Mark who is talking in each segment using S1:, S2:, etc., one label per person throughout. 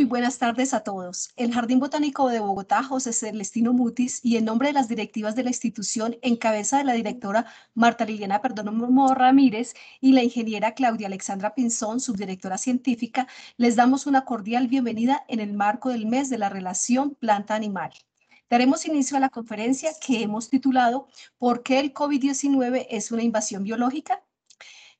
S1: Muy buenas tardes a todos. El Jardín Botánico de Bogotá, José Celestino Mutis, y en nombre de las directivas de la institución, en cabeza de la directora Marta Liliana Perdomo Ramírez y la ingeniera Claudia Alexandra Pinzón, subdirectora científica, les damos una cordial bienvenida en el marco del mes de la relación planta-animal. Daremos inicio a la conferencia que hemos titulado ¿Por qué el COVID-19 es una invasión biológica?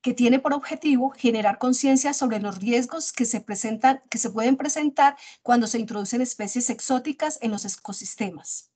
S1: que tiene por objetivo generar conciencia sobre los riesgos que se, presentan, que se pueden presentar cuando se introducen especies exóticas en los ecosistemas.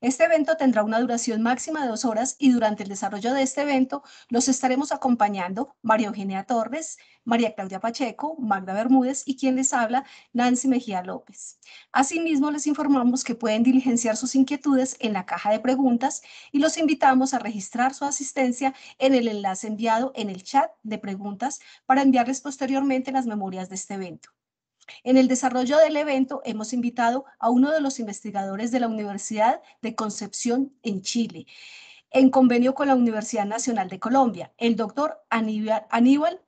S1: Este evento tendrá una duración máxima de dos horas y durante el desarrollo de este evento los estaremos acompañando María Eugenia Torres, María Claudia Pacheco, Magda Bermúdez y quien les habla, Nancy Mejía López. Asimismo, les informamos que pueden diligenciar sus inquietudes en la caja de preguntas y los invitamos a registrar su asistencia en el enlace enviado en el chat de preguntas para enviarles posteriormente las memorias de este evento. En el desarrollo del evento hemos invitado a uno de los investigadores de la Universidad de Concepción en Chile, en convenio con la Universidad Nacional de Colombia, el doctor Aníbal, Aníbal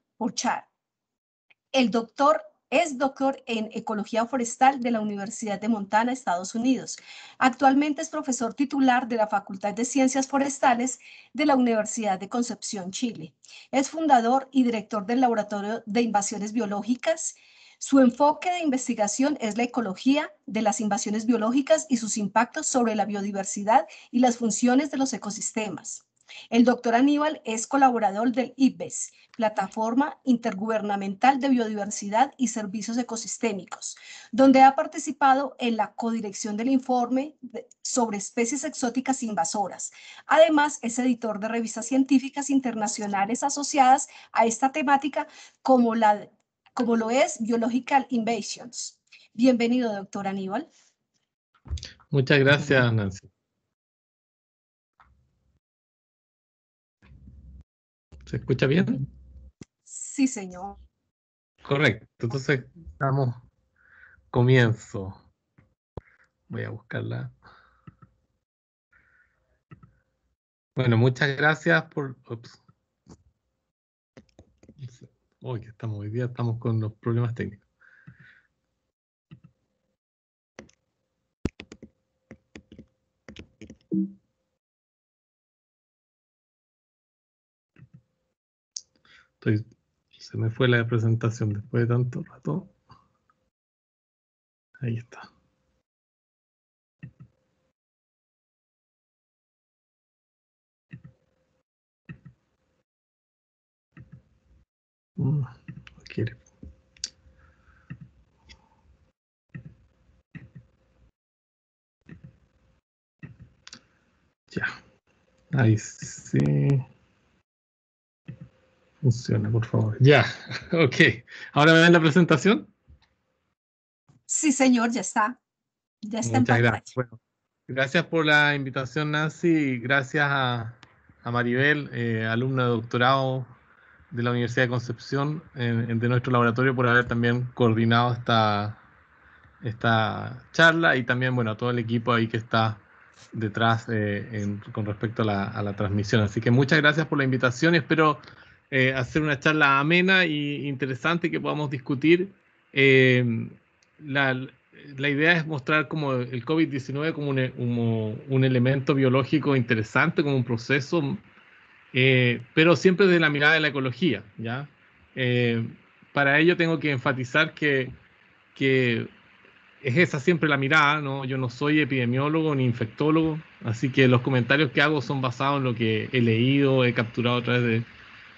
S1: El doctor es doctor en Ecología Forestal de la Universidad de Montana, Estados Unidos. Actualmente es profesor titular de la Facultad de Ciencias Forestales de la Universidad de Concepción, Chile. Es fundador y director del Laboratorio de Invasiones Biológicas su enfoque de investigación es la ecología de las invasiones biológicas y sus impactos sobre la biodiversidad y las funciones de los ecosistemas. El doctor Aníbal es colaborador del IPBES, Plataforma Intergubernamental de Biodiversidad y Servicios Ecosistémicos, donde ha participado en la codirección del informe sobre especies exóticas invasoras. Además, es editor de revistas científicas internacionales asociadas a esta temática como la como lo es Biological Invasions. Bienvenido, doctor Aníbal.
S2: Muchas gracias, Nancy. ¿Se escucha bien?
S1: Sí, señor.
S2: Correcto, entonces damos comienzo. Voy a buscarla.
S1: Bueno, muchas
S2: gracias por... Hoy estamos, hoy día estamos con
S1: los problemas técnicos. se me fue la presentación después de tanto rato. Ahí está.
S2: Ya. Ahí sí. Funciona, por favor. Ya. Ok. ¿Ahora me ven la presentación?
S1: Sí, señor, ya está. Ya está Muchas
S2: gracias. gracias por la invitación, Nancy, gracias a, Maribel, eh, alumna de doctorado de la Universidad de Concepción, de nuestro laboratorio, por haber también coordinado esta, esta charla y también, bueno, a todo el equipo ahí que está detrás eh, con respecto a la, transmisión. Así que muchas gracias por la invitación y espero eh, hacer una charla amena e interesante que podamos discutir. Eh, la, la, idea es mostrar como el COVID-19 como un, un elemento biológico interesante, como un proceso eh, pero siempre desde la mirada de la ecología. ¿ya? Eh, para ello tengo que enfatizar que, que, es esa siempre la mirada, ¿no? yo no soy epidemiólogo ni infectólogo, así que los comentarios que hago son basados en lo que he leído, he capturado a través de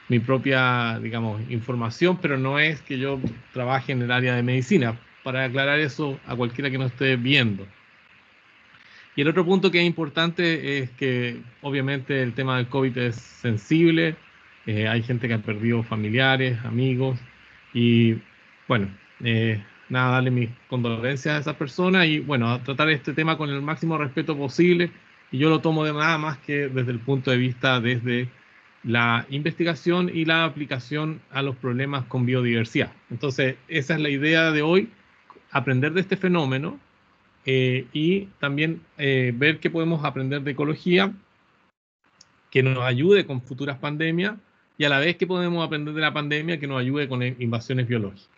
S2: mi propia, digamos, información, pero no es que yo trabaje en el área de medicina, para aclarar eso a cualquiera que no esté viendo. Y el otro punto que es importante es que obviamente el tema del COVID es sensible, eh, hay gente que ha perdido familiares, amigos, y bueno, eh, nada, darle mis condolencias a esas personas y bueno, tratar este tema con el máximo respeto posible. Y yo lo tomo de nada más que desde el punto de vista desde la investigación y la aplicación a los problemas con biodiversidad. Entonces, esa es la idea de hoy, aprender de este fenómeno, eh, y también eh, ver qué podemos aprender de ecología que nos ayude con futuras pandemias y a la vez qué podemos aprender de la pandemia que nos ayude con e-, invasiones biológicas.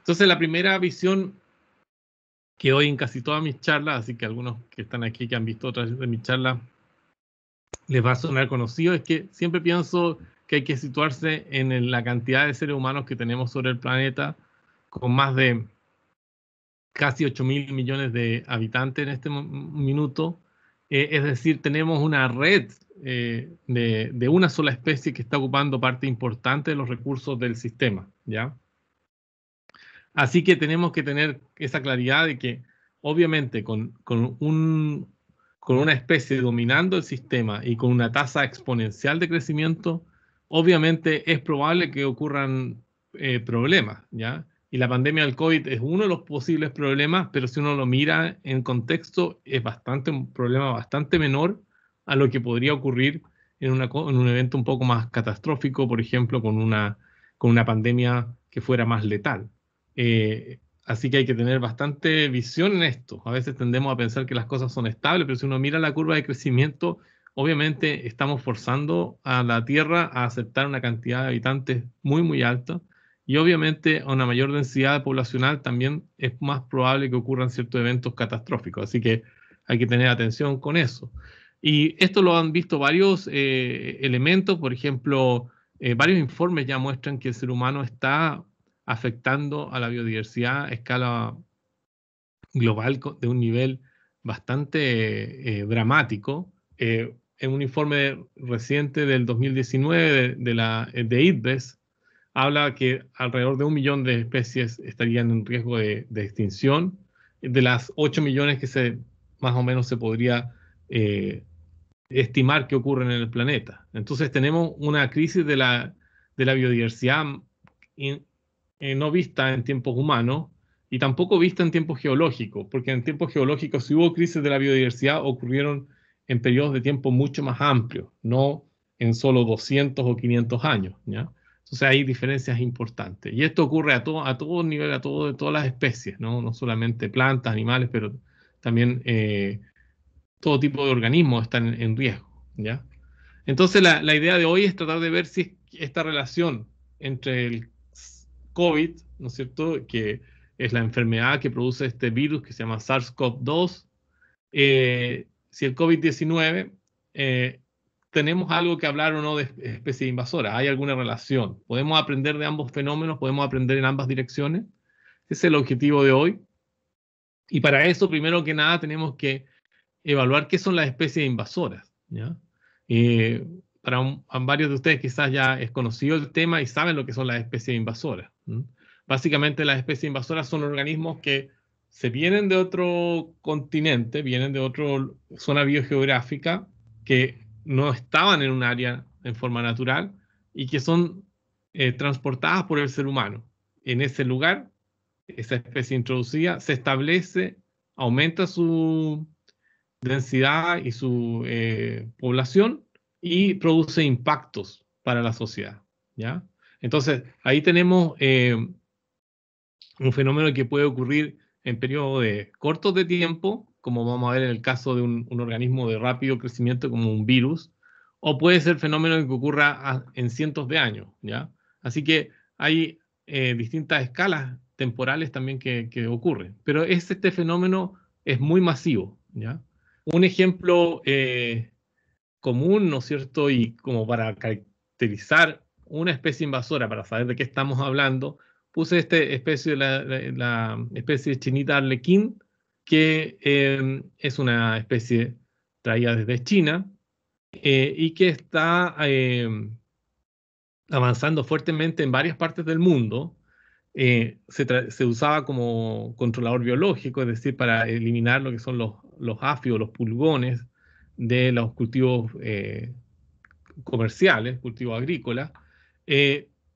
S2: Entonces la primera visión que hoy en casi todas mis charlas, así que algunos que están aquí que han visto otras de mis charlas, les va a sonar conocido, es que siempre pienso que hay que situarse en la cantidad de seres humanos que tenemos sobre el planeta, con más de casi 8 mil millones de habitantes en este minuto. Eh, es decir, tenemos una red eh, de, una sola especie que está ocupando parte importante de los recursos del sistema, ¿ya? Así que tenemos que tener esa claridad de que, obviamente, con, un, con una especie dominando el sistema y con una tasa exponencial de crecimiento, obviamente es probable que ocurran eh, problemas, ¿ya? y la pandemia del COVID es uno de los posibles problemas, pero si uno lo mira en contexto, es bastante un problema bastante menor a lo que podría ocurrir en, un evento un poco más catastrófico, por ejemplo, con una, con una pandemia que fuera más letal. Eh, así que hay que tener bastante visión en esto. A veces tendemos a pensar que las cosas son estables, pero si uno mira la curva de crecimiento, obviamente estamos forzando a la Tierra a aceptar una cantidad de habitantes muy, muy alta y obviamente a una mayor densidad poblacional también es más probable que ocurran ciertos eventos catastróficos. Así que hay que tener atención con eso. Y esto lo han visto varios eh, elementos, por ejemplo, eh, varios informes ya muestran que el ser humano está afectando a la biodiversidad a escala global de un nivel bastante eh, dramático. en un informe reciente del 2019 de, la, de IDBES, habla que alrededor de un millón de especies estarían en riesgo de, extinción, de las 8 millones que se, más o menos se podría eh, estimar que ocurren en el planeta. Entonces tenemos una crisis de la, de la biodiversidad eh, no vista en tiempos humanos y tampoco vista en tiempos geológicos, porque en tiempos geológicos si hubo crisis de la biodiversidad ocurrieron en periodos de tiempo mucho más amplios, no en solo 200 o 500 años. ¿ya? Entonces hay diferencias importantes. Y esto ocurre a, todo, a todo nivel, a todo, de todas las especies, ¿no? no solamente plantas, animales, pero también eh, todo tipo de organismos están en, riesgo. ¿ya? Entonces la, idea de hoy es tratar de ver si esta relación entre el COVID, ¿no es cierto?, que es la enfermedad que produce este virus que se llama SARS-CoV-2, eh, si el COVID-19 tenemos algo que hablar o no de especies invasoras. hay alguna relación. Podemos aprender de ambos fenómenos, podemos aprender en ambas direcciones. Ese es el objetivo de hoy. Y para eso, primero que nada, tenemos que evaluar qué son las especies invasoras. ¿ya? Eh, para varios de ustedes quizás ya es conocido el tema y saben lo que son las especies invasoras. Básicamente las especies invasoras son organismos que se vienen de otro continente, vienen de otra zona biogeográfica, que no estaban en un área en forma natural y que son eh, transportadas por el ser humano. En ese lugar, esa especie introducida se establece, aumenta su densidad y su eh, población y produce impactos para la sociedad. ¿ya? Entonces, ahí tenemos eh, un fenómeno que puede ocurrir en periodos de cortos de tiempo como vamos a ver en el caso de un, organismo de rápido crecimiento como un virus, o puede ser fenómeno que ocurra en cientos de años, ¿ya? Así que hay eh, distintas escalas temporales también que, ocurren, pero este fenómeno es muy masivo, ¿ya? Un ejemplo eh, común, ¿no es cierto? Y como para caracterizar una especie invasora, para saber de qué estamos hablando, puse esta especie, la, la, especie chinita arlequín, que eh, es una especie traída desde China eh, y que está eh, avanzando fuertemente en varias partes del mundo. se, usaba como controlador biológico, es decir, para eliminar lo que son los, los afios, los pulgones de los cultivos comerciales, cultivos agrícolas,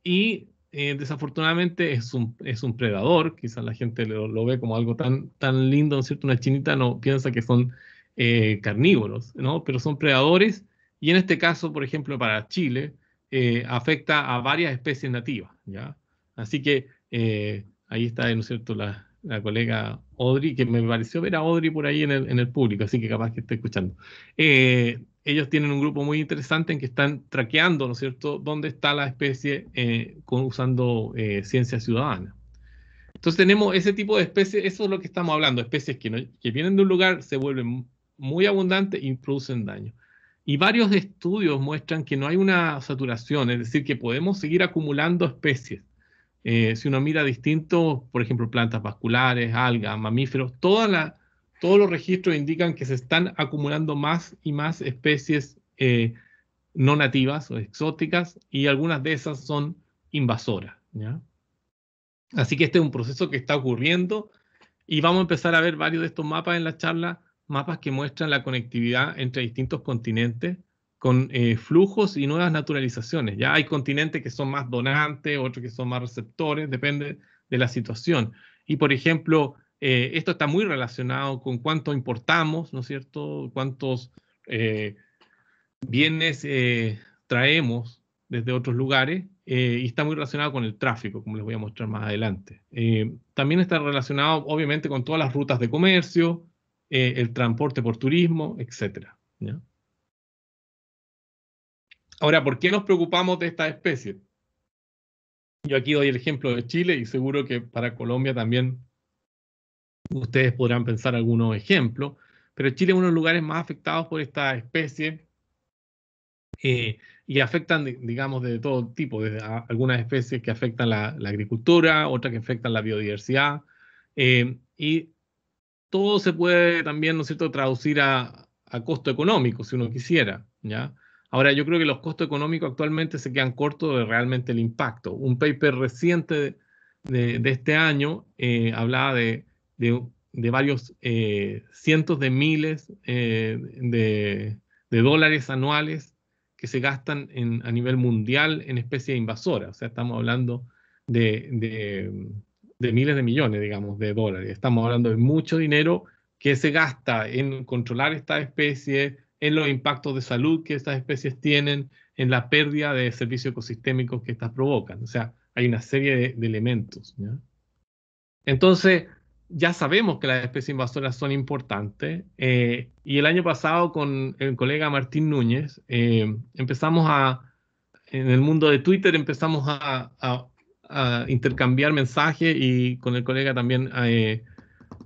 S2: y eh, desafortunadamente es un, es un predador, quizás la gente lo, ve como algo tan, tan lindo, ¿no es cierto? Una chinita no piensa que son eh, carnívoros, ¿no? Pero son predadores y en este caso, por ejemplo, para Chile, eh, afecta a varias especies nativas, ¿ya? Así que ahí está, ¿no es cierto?, la, colega Audrey, que me pareció ver a Audrey por ahí en el, en el público, así que capaz que esté escuchando ellos tienen un grupo muy interesante en que están traqueando, ¿no es cierto?, dónde está la especie eh, con, usando eh, ciencia ciudadana. Entonces tenemos ese tipo de especies, eso es lo que estamos hablando, especies que, vienen de un lugar, se vuelven muy abundantes y producen daño. Y varios estudios muestran que no hay una saturación, es decir, que podemos seguir acumulando especies. Eh, si uno mira distintos, por ejemplo, plantas vasculares, algas, mamíferos, toda la todos los registros indican que se están acumulando más y más especies eh, no nativas o exóticas y algunas de esas son invasoras. Así que este es un proceso que está ocurriendo y vamos a empezar a ver varios de estos mapas en la charla, mapas que muestran la conectividad entre distintos continentes con eh, flujos y nuevas naturalizaciones. Ya hay continentes que son más donantes, otros que son más receptores, depende de la situación. Y por ejemplo, eh, esto está muy relacionado con cuánto importamos, ¿no es cierto? Cuántos eh, bienes eh, traemos desde otros lugares y está muy relacionado con el tráfico, como les voy a mostrar más adelante. también está relacionado, obviamente, con todas las rutas de comercio, el transporte por turismo, etc. Ahora, ¿por qué nos preocupamos de esta especie? Yo aquí doy el ejemplo de Chile y seguro que para Colombia también Ustedes podrán pensar algunos ejemplos, pero Chile es uno de los lugares más afectados por esta especie eh, y afectan, digamos, de todo tipo, desde algunas especies que afectan la, agricultura, otras que afectan la biodiversidad, eh, y todo se puede también, ¿no es cierto?, traducir a, costo económico, si uno quisiera, ¿ya? Ahora, yo creo que los costos económicos actualmente se quedan cortos de realmente el impacto. Un paper reciente de, este año eh, hablaba de de, varios eh, cientos de miles eh, de, de, dólares anuales que se gastan en, a nivel mundial en especies invasoras. O sea, estamos hablando de, de, miles de millones, digamos, de dólares. Estamos hablando de mucho dinero que se gasta en controlar estas especies, en los impactos de salud que estas especies tienen, en la pérdida de servicios ecosistémicos que estas provocan. O sea, hay una serie de, elementos. Entonces, ya sabemos que las especies invasoras son importantes eh, y el año pasado con el colega Martín Núñez eh, empezamos a, en el mundo de Twitter empezamos a, intercambiar mensajes y con el colega también eh,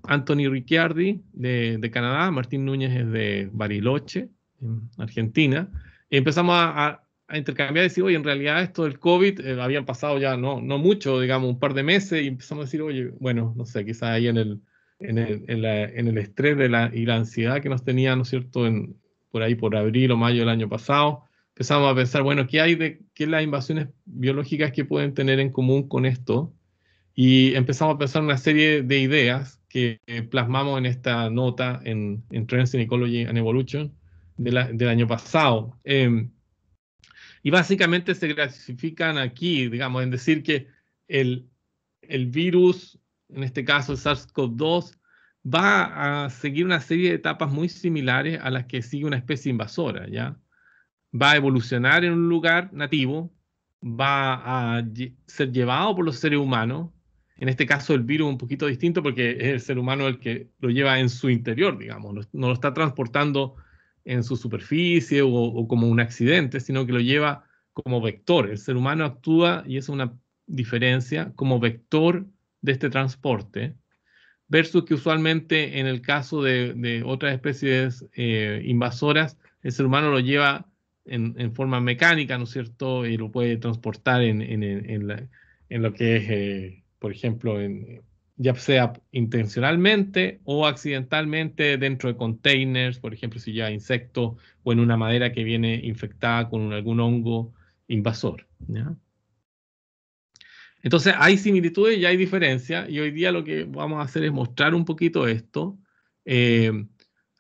S2: Anthony Ricciardi de, Canadá, Martín Núñez es de Bariloche, en Argentina, empezamos a, a intercambiar y decir, oye, en realidad esto del COVID, había eh, habían pasado ya no, no mucho, digamos, un par de meses, y empezamos a decir, oye, bueno, no sé, quizás ahí en el, en el, en en el estrés de la, y la ansiedad que nos tenía, ¿no es cierto?, en, por ahí, por abril o mayo del año pasado, empezamos a pensar, bueno, ¿qué hay de qué las invasiones biológicas que pueden tener en común con esto? Y empezamos a pensar una serie de ideas que eh, plasmamos en esta nota en, en Trends in Ecology and Evolution del año pasado. Em, y básicamente se clasifican aquí, digamos, en decir que el, el virus, en este caso el SARS-CoV-2, va a seguir una serie de etapas muy similares a las que sigue una especie invasora, ¿ya? Va a evolucionar en un lugar nativo, va a ser llevado por los seres humanos, en este caso el virus un poquito distinto porque es el ser humano el que lo lleva en su interior, digamos, no, lo está transportando en su superficie o, como un accidente, sino que lo lleva como vector. El ser humano actúa, y es una diferencia, como vector de este transporte, versus que usualmente en el caso de, otras especies eh, invasoras, el ser humano lo lleva en, forma mecánica, ¿no es cierto? Y lo puede transportar en, en, lo que es, eh, por ejemplo, en, ya sea intencionalmente o accidentalmente dentro de containers, por ejemplo, si lleva insecto o en una madera que viene infectada con algún hongo invasor. Entonces hay similitudes y hay diferencias y hoy día lo que vamos a hacer es mostrar un poquito esto. Eh,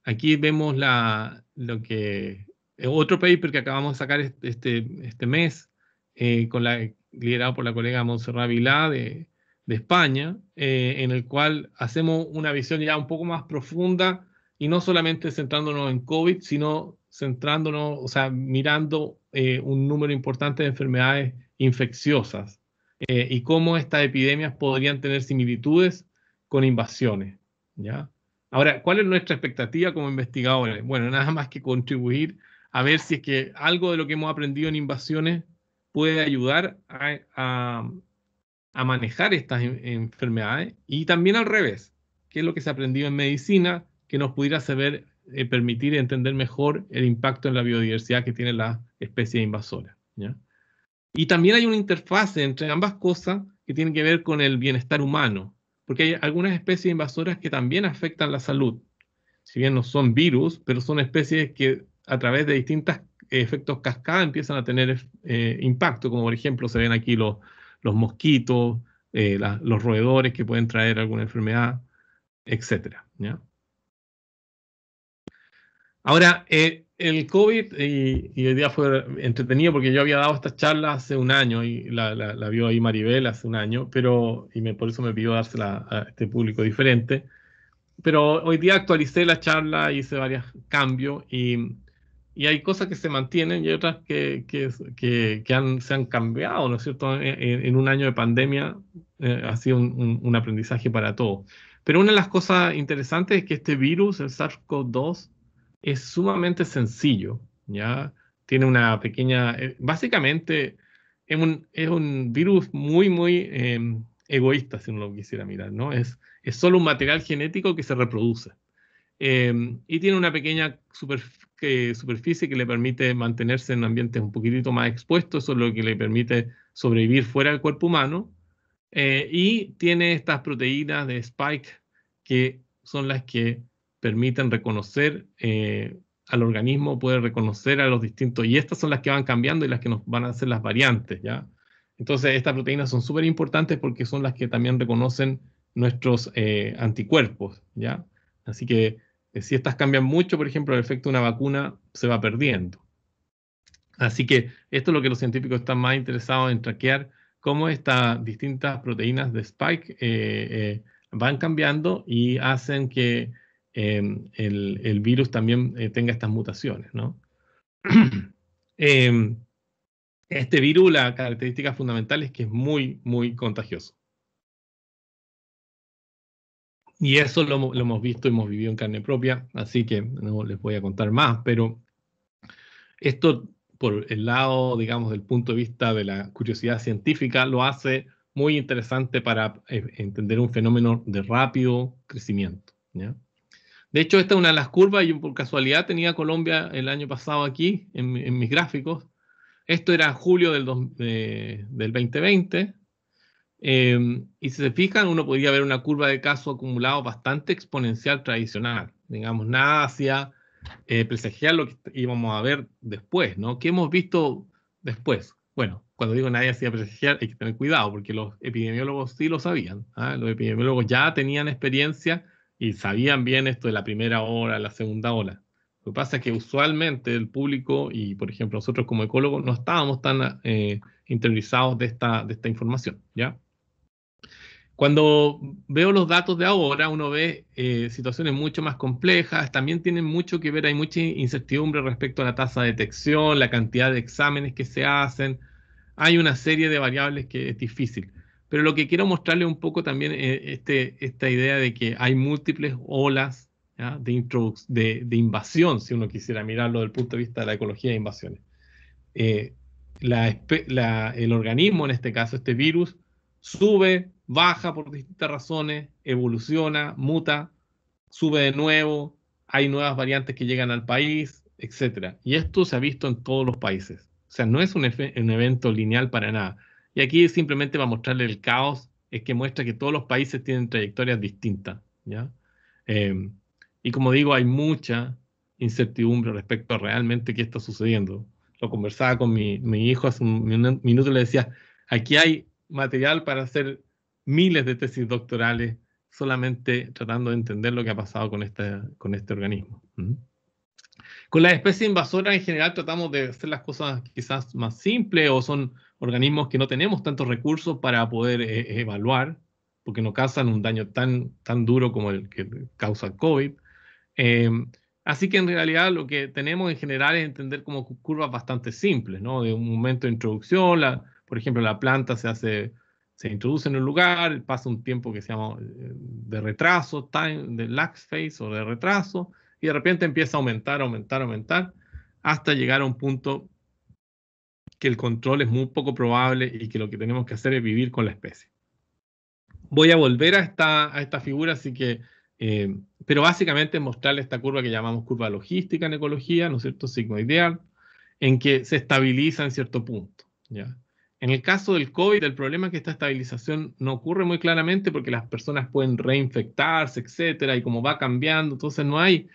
S2: aquí vemos lo que, eh, otro paper que acabamos de sacar este, este mes, eh, con la, liderado por la colega Montserrat Vila de de España, eh, en el cual hacemos una visión ya un poco más profunda y no solamente centrándonos en COVID, sino centrándonos, o sea, mirando eh, un número importante de enfermedades infecciosas eh, y cómo estas epidemias podrían tener similitudes con invasiones. ¿ya? Ahora, ¿cuál es nuestra expectativa como investigadores? Bueno, nada más que contribuir a ver si es que algo de lo que hemos aprendido en invasiones puede ayudar a a manejar estas enfermedades y también al revés, que es lo que se aprendió en medicina que nos pudiera saber, eh, permitir entender mejor el impacto en la biodiversidad que tienen las especies invasoras. Y también hay una interfase entre ambas cosas que tiene que ver con el bienestar humano, porque hay algunas especies invasoras que también afectan la salud. Si bien no son virus, pero son especies que a través de distintos eh, efectos cascada empiezan a tener eh, impacto, como por ejemplo se ven aquí los los mosquitos, eh, los roedores que pueden traer alguna enfermedad, etc. Ahora, eh, el COVID, y, hoy día fue entretenido porque yo había dado esta charla hace un año, y la, vio ahí Maribel hace un año, pero, y me, por eso me pidió dársela a este público diferente. Pero hoy día actualicé la charla, hice varios cambios y y hay cosas que se mantienen y otras que, que, que, se han cambiado, ¿no es cierto? E, e, en, un año de pandemia eh, ha sido un, aprendizaje para todos. Pero una de las cosas interesantes es que este virus, el SARS-CoV-2, es sumamente sencillo, ¿ya? Tiene una pequeña... Eh, básicamente es un, es un, virus muy, muy em, egoísta, si uno lo quisiera mirar, ¿no? Es, es solo un material genético que se reproduce. Em, y tiene una pequeña superficie eh, superficie que le permite mantenerse en ambientes un poquitito más expuestos, eso es lo que le permite sobrevivir fuera del cuerpo humano. Eh, y tiene estas proteínas de spike que son las que permiten reconocer eh, al organismo, puede reconocer a los distintos, y estas son las que van cambiando y las que nos van a hacer las variantes, ¿ya? Entonces, estas proteínas son súper importantes porque son las que también reconocen nuestros anticuerpos, ¿ya? Así que eh, si estas cambian mucho, por ejemplo, el efecto de una vacuna se va perdiendo. Así que esto es lo que los científicos están más interesados en traquear, cómo estas distintas proteínas de spike eh, eh, van cambiando y hacen que em, el, virus también tenga estas mutaciones. Em, este virus, la característica fundamental es que es muy, muy contagioso. Y eso lo, hemos visto, y hemos vivido en carne propia, así que no les voy a contar más, pero esto por el lado, digamos, del punto de vista de la curiosidad científica, lo hace muy interesante para eh, entender un fenómeno de rápido crecimiento. De hecho, esta es una de las curvas, yo por casualidad tenía Colombia el año pasado aquí en, mis gráficos. Esto era julio del 2020 Em, y si se fijan, uno podría ver una curva de casos acumulado bastante exponencial tradicional. Digamos, nada hacia eh, presagiar lo que íbamos a ver después, ¿no? ¿Qué hemos visto después? Bueno, cuando digo nadie hacía presagiar, hay que tener cuidado, porque los epidemiólogos sí lo sabían. ¿ah? Los epidemiólogos ya tenían experiencia y sabían bien esto de la primera ola, la segunda ola. Lo que pasa es que usualmente el público y, por ejemplo, nosotros como ecólogos no estábamos tan eh, interiorizados de esta, de esta información, ¿ya? Cuando veo los datos de ahora, uno ve eh, situaciones mucho más complejas, también tienen mucho que ver, hay mucha incertidumbre respecto a la tasa de detección, la cantidad de exámenes que se hacen, hay una serie de variables que es difícil. Pero lo que quiero mostrarle un poco también eh, es este, esta idea de que hay múltiples olas De, invasión, si uno quisiera mirarlo desde el punto de vista de la ecología de invasiones. Eh, el organismo, en este caso, este virus, sube, baja por distintas razones, evoluciona, muta, sube de nuevo, hay nuevas variantes que llegan al país, etc. Y esto se ha visto en todos los países. O sea, no es un, evento lineal para nada. Y aquí simplemente va a mostrarle el caos, es que muestra que todos los países tienen trayectorias distintas. ¿ya? Em, y como digo, hay mucha incertidumbre respecto a realmente qué está sucediendo. Lo conversaba con mi hijo hace un minuto y le decía, aquí hay material para hacer miles de tesis doctorales solamente tratando de entender lo que ha pasado con, este, con este organismo. ¿Mm? Con las especies invasoras en general tratamos de hacer las cosas quizás más simples o son organismos que no tenemos tantos recursos para poder eh, evaluar porque no causan un daño tan, tan duro como el que causa el COVID. Em, así que en realidad lo que tenemos en general es entender como curvas bastante simples, ¿no? De un momento de introducción, la, por ejemplo, la planta se hace, se introduce en un lugar, pasa un tiempo que se llama eh, de retraso, time, de lax phase o de retraso, y de repente empieza a aumentar, aumentar, aumentar, hasta llegar a un punto que el control es muy poco probable y que lo que tenemos que hacer es vivir con la especie. Voy a volver a esta, a esta figura, así que, eh, pero básicamente mostrarle esta curva que llamamos curva logística en ecología, ¿no es cierto? Signo ideal, en que se estabiliza en cierto punto, ¿ya? En el caso del COVID, el problema es que esta estabilización no ocurre muy claramente porque las personas pueden reinfectarse, etcétera, y como va cambiando, entonces no hay,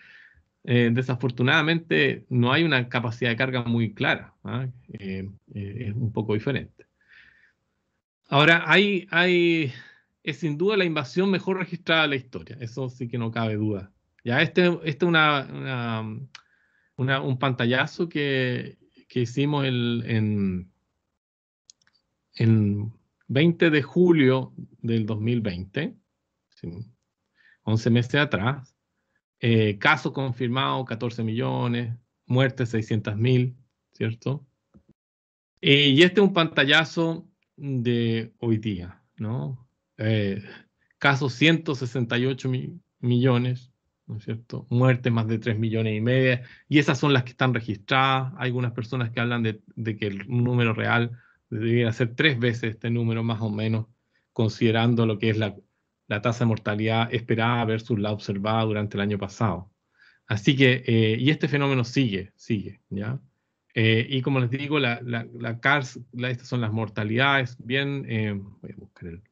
S2: eh, desafortunadamente, no hay una capacidad de carga muy clara. ¿ah? Eh, eh, es un poco diferente. Ahora, hay, es sin duda la invasión mejor registrada de la historia, eso sí que no cabe duda. Ya, este, este es un pantallazo que, hicimos en en 20 de julio del 2020, 11 meses atrás, eh, caso confirmado, 14 millones, muertes 600 mil, ¿cierto? Eh, y este es un pantallazo de hoy día, ¿no? Eh, casos 168 millones, ¿no es cierto? Muertes más de 3 millones y media, y esas son las que están registradas. Hay algunas personas que hablan de, de que el número real debería ser tres veces este número más o menos, considerando lo que es la, tasa de mortalidad esperada versus la observada durante el año pasado. Así que, eh, y este fenómeno sigue, sigue, ¿ya? Eh, y como les digo, la, CARS, estas son las mortalidades, bien, eh, voy a buscar el,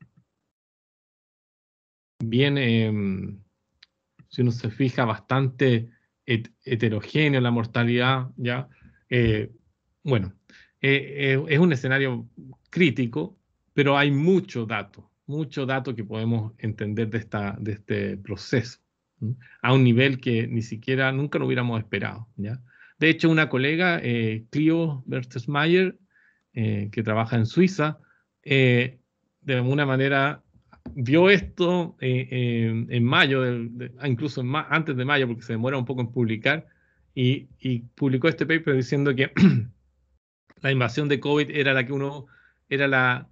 S2: bien, em, si uno se fija, bastante heterogénea heterogéneo la mortalidad, ¿ya? bueno, eh, eh, es un escenario crítico, pero hay mucho dato, mucho dato que podemos entender de, esta, de este proceso, a un nivel que ni siquiera nunca lo hubiéramos esperado. ¿ya? De hecho, una colega, eh, Clio Bertelsmeyer, eh, que trabaja en Suiza, de alguna manera vio esto en mayo, ah, incluso antes de mayo, porque se demora un poco en publicar, y, y publicó este paper diciendo que la invasión de COVID era la que uno, era la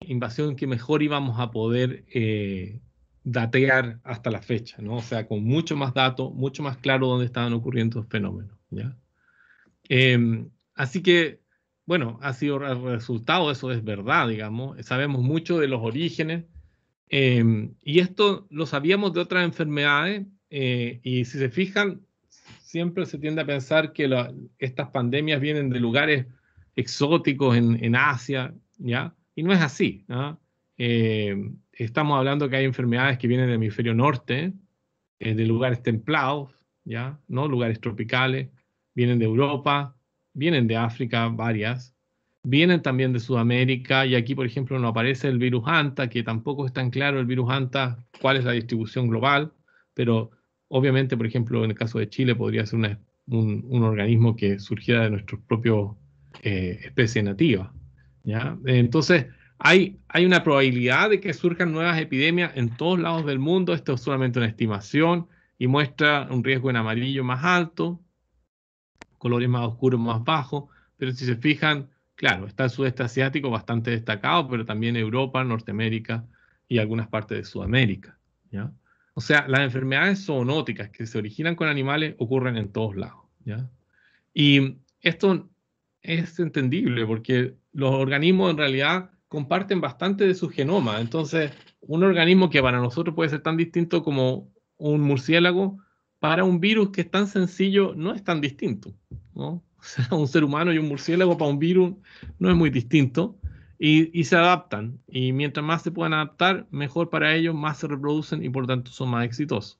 S2: invasión que mejor íbamos a poder eh, datear hasta la fecha, ¿no? O sea, con mucho más datos, mucho más claro dónde estaban ocurriendo los fenómenos, em, así que, bueno, ha sido el resultado, eso es verdad, digamos, sabemos mucho de los orígenes, em, y esto lo sabíamos de otras enfermedades, eh, y si se fijan, siempre se tiende a pensar que estas pandemias vienen de lugares exóticos en, en Asia, ¿ya? Y no es así, ¿no? Eh, estamos hablando que hay enfermedades que vienen del hemisferio norte, eh, de lugares templados, ¿ya? ¿No? Lugares tropicales, vienen de Europa, vienen de África varias, vienen también de Sudamérica y aquí, por ejemplo, no aparece el virus Hanta que tampoco es tan claro el virus ANTA cuál es la distribución global, pero obviamente, por ejemplo, en el caso de Chile podría ser un, un, organismo que surgiera de nuestros propios eh, especie nativa. ¿ya? Entonces, hay, hay una probabilidad de que surjan nuevas epidemias en todos lados del mundo. Esto es solamente una estimación y muestra un riesgo en amarillo más alto, colores más oscuros más bajos. Pero si se fijan, claro, está el sudeste asiático bastante destacado, pero también Europa, Norteamérica y algunas partes de Sudamérica. ¿ya? O sea, las enfermedades zoonóticas que se originan con animales ocurren en todos lados. ¿ya? Y esto es entendible porque los organismos en realidad comparten bastante de su genoma. Entonces, un organismo que para nosotros puede ser tan distinto como un murciélago, para un virus que es tan sencillo, no es tan distinto. O sea, un ser humano y un murciélago para un virus no es muy distinto. Y, y se adaptan. Y mientras más se puedan adaptar, mejor para ellos, más se reproducen y por tanto son más exitosos.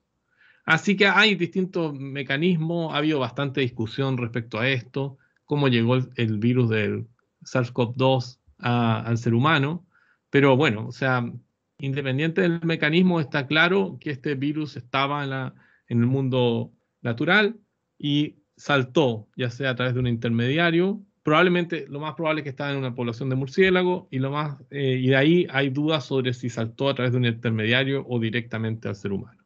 S2: Así que hay distintos mecanismos, ha habido bastante discusión respecto a esto cómo llegó el, virus del SARS-CoV-2 al ser humano. Pero bueno, o sea, independiente del mecanismo, está claro que este virus estaba en, la, en el mundo natural y saltó, ya sea a través de un intermediario, probablemente lo más probable es que estaba en una población de murciélago y lo más eh, y de ahí hay dudas sobre si saltó a través de un intermediario o directamente al ser humano.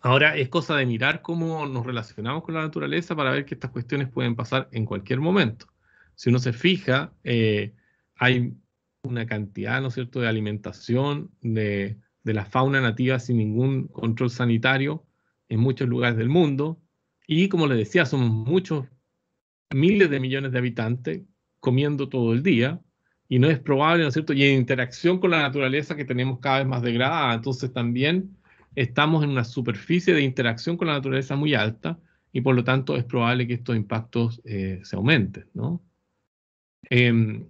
S2: Ahora es cosa de mirar cómo nos relacionamos con la naturaleza para ver que estas cuestiones pueden pasar en cualquier momento. Si uno se fija, eh, hay una cantidad, ¿no es cierto?, de alimentación de, de la fauna nativa sin ningún control sanitario en muchos lugares del mundo. Y como les decía, somos muchos miles de millones de habitantes comiendo todo el día y no es probable, ¿no es cierto? Y en interacción con la naturaleza que tenemos cada vez más degradada. Entonces también estamos en una superficie de interacción con la naturaleza muy alta y por lo tanto es probable que estos impactos eh, se aumenten. Em,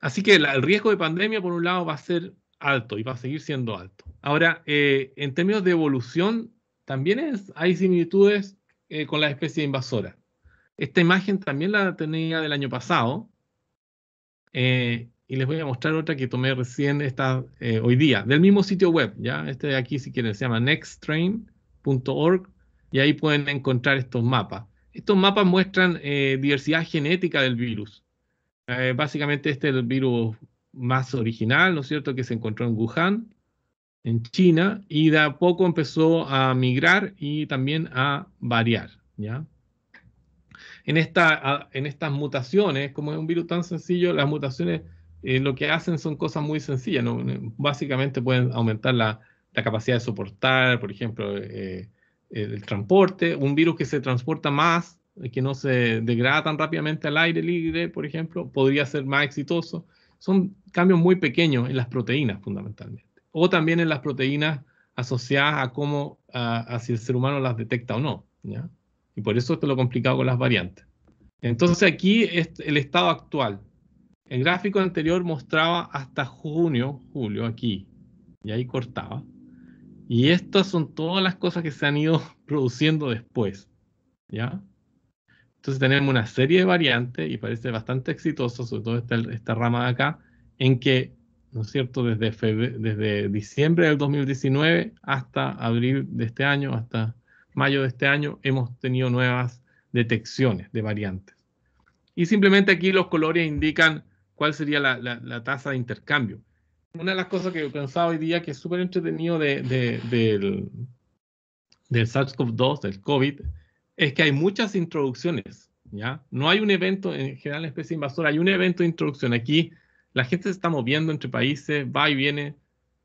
S2: así que el riesgo de pandemia, por un lado, va a ser alto y va a seguir siendo alto. Ahora, eh, en términos de evolución, también hay similitudes eh, con la especie invasora. Esta imagen también la tenía del año pasado y les voy a mostrar otra que tomé recién esta, eh, hoy día, del mismo sitio web, ¿ya? Este de aquí, si quieren, se llama nextstrain.org, y ahí pueden encontrar estos mapas. Estos mapas muestran eh, diversidad genética del virus. Eh, básicamente este es el virus más original, ¿no es cierto?, que se encontró en Wuhan, en China, y de a poco empezó a migrar y también a variar, ¿ya? En, esta, en estas mutaciones, como es un virus tan sencillo, las mutaciones eh, lo que hacen son cosas muy sencillas. Eh, básicamente pueden aumentar la, capacidad de soportar, por ejemplo, eh, el transporte, un virus que se transporta más, que no se degrada tan rápidamente al aire libre, por ejemplo, podría ser más exitoso. Son cambios muy pequeños en las proteínas fundamentalmente, o también en las proteínas asociadas a cómo, a, si el ser humano las detecta o no. ¿ya? Y por eso esto es lo complicado con las variantes. Entonces aquí es el estado actual el gráfico anterior mostraba hasta junio, julio, aquí, y ahí cortaba. Y estas son todas las cosas que se han ido produciendo después, ¿ya? Entonces tenemos una serie de variantes, y parece bastante exitoso, sobre todo esta, esta rama de acá, en que, ¿no es cierto?, desde, desde diciembre del 2019 hasta abril de este año, hasta mayo de este año, hemos tenido nuevas detecciones de variantes. Y simplemente aquí los colores indican cuál sería la, la, tasa de intercambio. Una de las cosas que he pensado hoy día que es súper entretenido de, del, del SARS-CoV-2, del COVID, es que hay muchas introducciones, ¿ya? No hay un evento, en general, en especie invasora, hay un evento de introducción. Aquí la gente se está moviendo entre países, va y viene,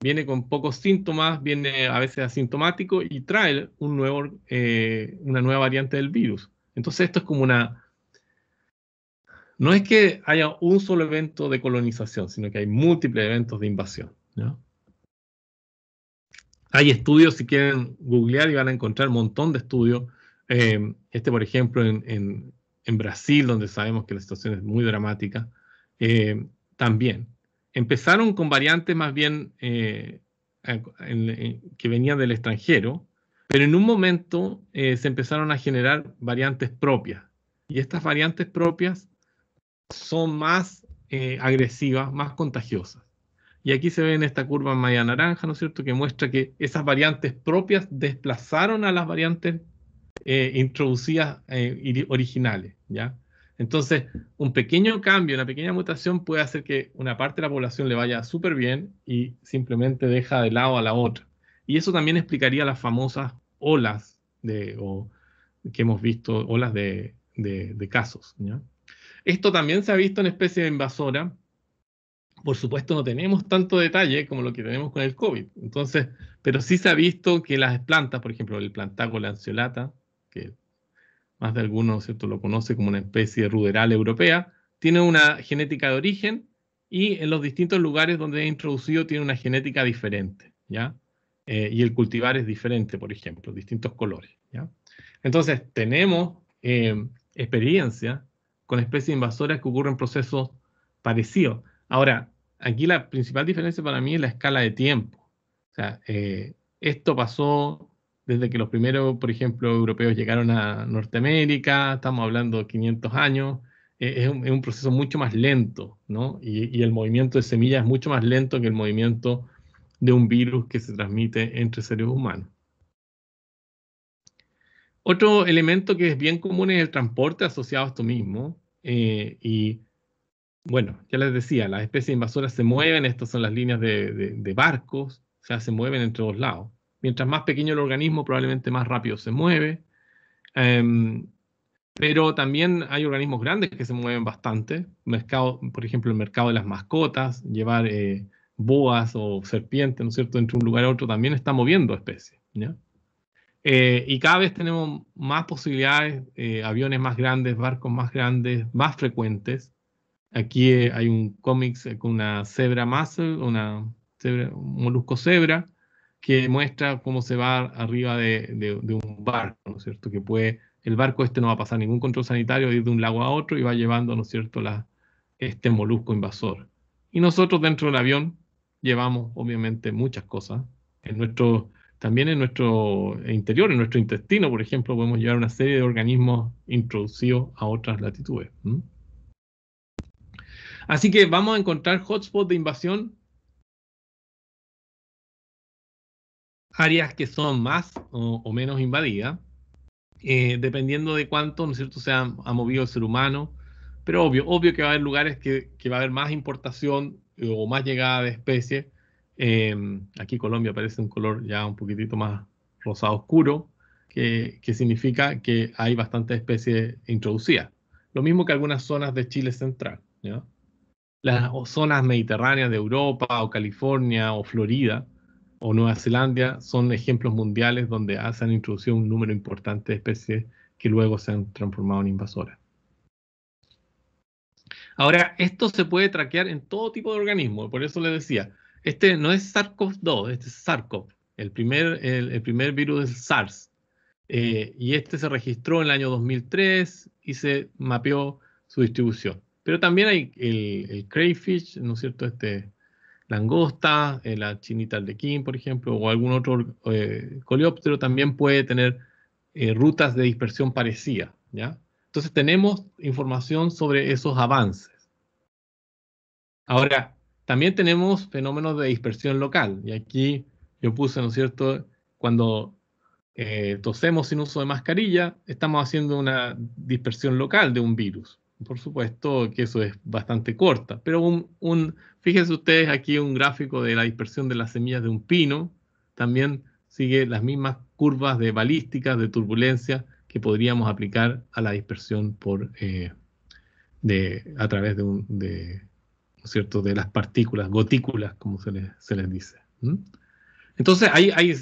S2: viene con pocos síntomas, viene a veces asintomático y trae un nuevo, eh, una nueva variante del virus. Entonces esto es como una, no es que haya un solo evento de colonización, sino que hay múltiples eventos de invasión. Hay estudios, si quieren googlear, y van a encontrar un montón de estudios. Eh, este, por ejemplo, en, Brasil, donde sabemos que la situación es muy dramática, eh, también. Empezaron con variantes más bien eh, que venían del extranjero, pero en un momento se empezaron a generar variantes propias. Y estas variantes propias son más eh, agresivas, más contagiosas. Y aquí se ve en esta curva en Maya Naranja, ¿no es cierto?, que muestra que esas variantes propias desplazaron a las variantes eh, introducidas eh, originales, ¿ya? Entonces, un pequeño cambio, una pequeña mutación puede hacer que una parte de la población le vaya súper bien y simplemente deja de lado a la otra. Y eso también explicaría las famosas olas de, que hemos visto, olas de, de casos, ¿ya? Esto también se ha visto en especies invasoras, Por supuesto, no tenemos tanto detalle como lo que tenemos con el COVID. Entonces, pero sí se ha visto que las plantas, por ejemplo, el plantago, lanceolata, que más de algunos ¿cierto? lo conoce como una especie ruderal europea, tiene una genética de origen y en los distintos lugares donde es introducido tiene una genética diferente, ¿ya? Eh, y el cultivar es diferente, por ejemplo, distintos colores, ¿ya? Entonces, tenemos eh, experiencia con especies invasoras que ocurren procesos parecidos. Ahora, aquí la principal diferencia para mí es la escala de tiempo. O sea, eh, esto pasó desde que los primeros, por ejemplo, europeos llegaron a Norteamérica, estamos hablando de 500 años, eh, es, un, proceso mucho más lento, ¿no? Y, y el movimiento de semillas es mucho más lento que el movimiento de un virus que se transmite entre seres humanos. Otro elemento que es bien común es el transporte asociado a esto mismo. Eh, y bueno, ya les decía, las especies invasoras se mueven, estas son las líneas de, barcos, o sea, se mueven entre dos lados. Mientras más pequeño el organismo, probablemente más rápido se mueve. Em, pero también hay organismos grandes que se mueven bastante. Mercado, por ejemplo, el mercado de las mascotas, llevar eh, boas o serpientes, ¿no es cierto?, entre un lugar a otro también está moviendo especies. ¿ya? Eh, y cada vez tenemos más posibilidades, eh, aviones más grandes, barcos más grandes, más frecuentes. Aquí eh, hay un cómics con una cebra más una un molusco cebra, que muestra cómo se va arriba de, un barco, ¿no es cierto? Que puede, el barco este no va a pasar ningún control sanitario, ir de un lago a otro y va llevando, ¿no es cierto?, la, este molusco invasor. Y nosotros dentro del avión llevamos, obviamente, muchas cosas. En nuestro también en nuestro interior, en nuestro intestino, por ejemplo, podemos llevar una serie de organismos introducidos a otras latitudes. Así que vamos a encontrar hotspots de invasión, áreas que son más o, menos invadidas, eh, dependiendo de cuánto ¿no es cierto? se ha, movido el ser humano. Pero obvio, obvio que va a haber lugares que va a haber más importación eh, o más llegada de especies Em, aquí Colombia aparece un color ya un poquitito más rosado oscuro, que, que significa que hay bastantes especies introducidas. Lo mismo que algunas zonas de Chile central. Las zonas mediterráneas de Europa o California o Florida o Nueva Zelanda son ejemplos mundiales donde se han introducido un número importante de especies que luego se han transformado en invasoras. Ahora, esto se puede traquear en todo tipo de organismos, por eso les decía, este no es SARS-CoV-2, este es SARS-CoV. El primer, el, primer virus del SARS. Eh, y este se registró en el año 2003 y se mapeó su distribución. Pero también hay el, crayfish, ¿no es cierto? Este langosta, eh, la chinita aldequín, por ejemplo, o algún otro eh, coleóptero también puede tener rutas de dispersión parecidas. ¿ya? Entonces tenemos información sobre esos avances. Ahora, también tenemos fenómenos de dispersión local, y aquí yo puse, ¿no es cierto?, cuando eh, tosemos sin uso de mascarilla, estamos haciendo una dispersión local de un virus. Por supuesto que eso es bastante corta, pero un, fíjense ustedes aquí un gráfico de la dispersión de las semillas de un pino, también sigue las mismas curvas de balísticas, de turbulencia que podríamos aplicar a la dispersión por, eh, de, a través de, un, cierto?, de las partículas, gotículas, como se les, dice. Entonces, hay, hay,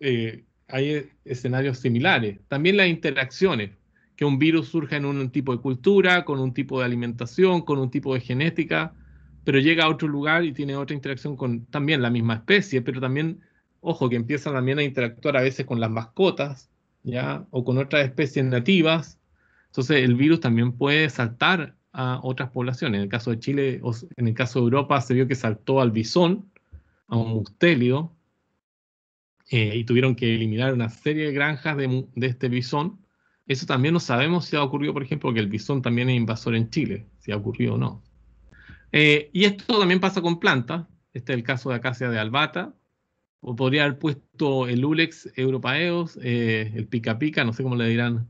S2: eh, hay escenarios similares. También las interacciones, que un virus surge en un tipo de cultura, con un tipo de alimentación, con un tipo de genética, pero llega a otro lugar y tiene otra interacción con también la misma especie, pero también, ojo, que empiezan también a interactuar a veces con las mascotas, ¿ya? O con otras especies nativas. Entonces, el virus también puede saltar a otras poblaciones. En el caso de Chile, en el caso de Europa, se vio que saltó al bisón, a un mustelio, eh, y tuvieron que eliminar una serie de granjas de, este bisón. Eso también no sabemos si ha ocurrido, por ejemplo, que el bisón también es invasor en Chile, si ha ocurrido o no. Eh, y esto también pasa con plantas. Este es el caso de Acacia de albata. O podría haber puesto el Ulex europaeus, eh, el pica pica, no sé cómo le dirán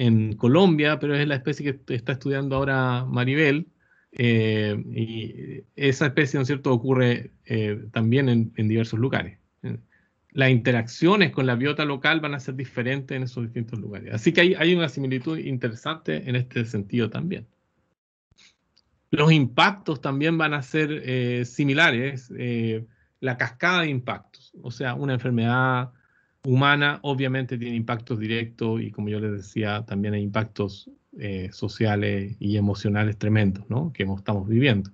S2: en Colombia, pero es la especie que está estudiando ahora Maribel. Eh, y esa especie, ¿no es cierto?, ocurre eh, también en, diversos lugares. Eh, las interacciones con la biota local van a ser diferentes en esos distintos lugares. Así que hay, una similitud interesante en este sentido también. Los impactos también van a ser similares, la cascada de impactos, o sea, una enfermedad humana obviamente tiene impactos directos y como yo les decía, también hay impactos eh, sociales y emocionales tremendos ¿no? que estamos viviendo.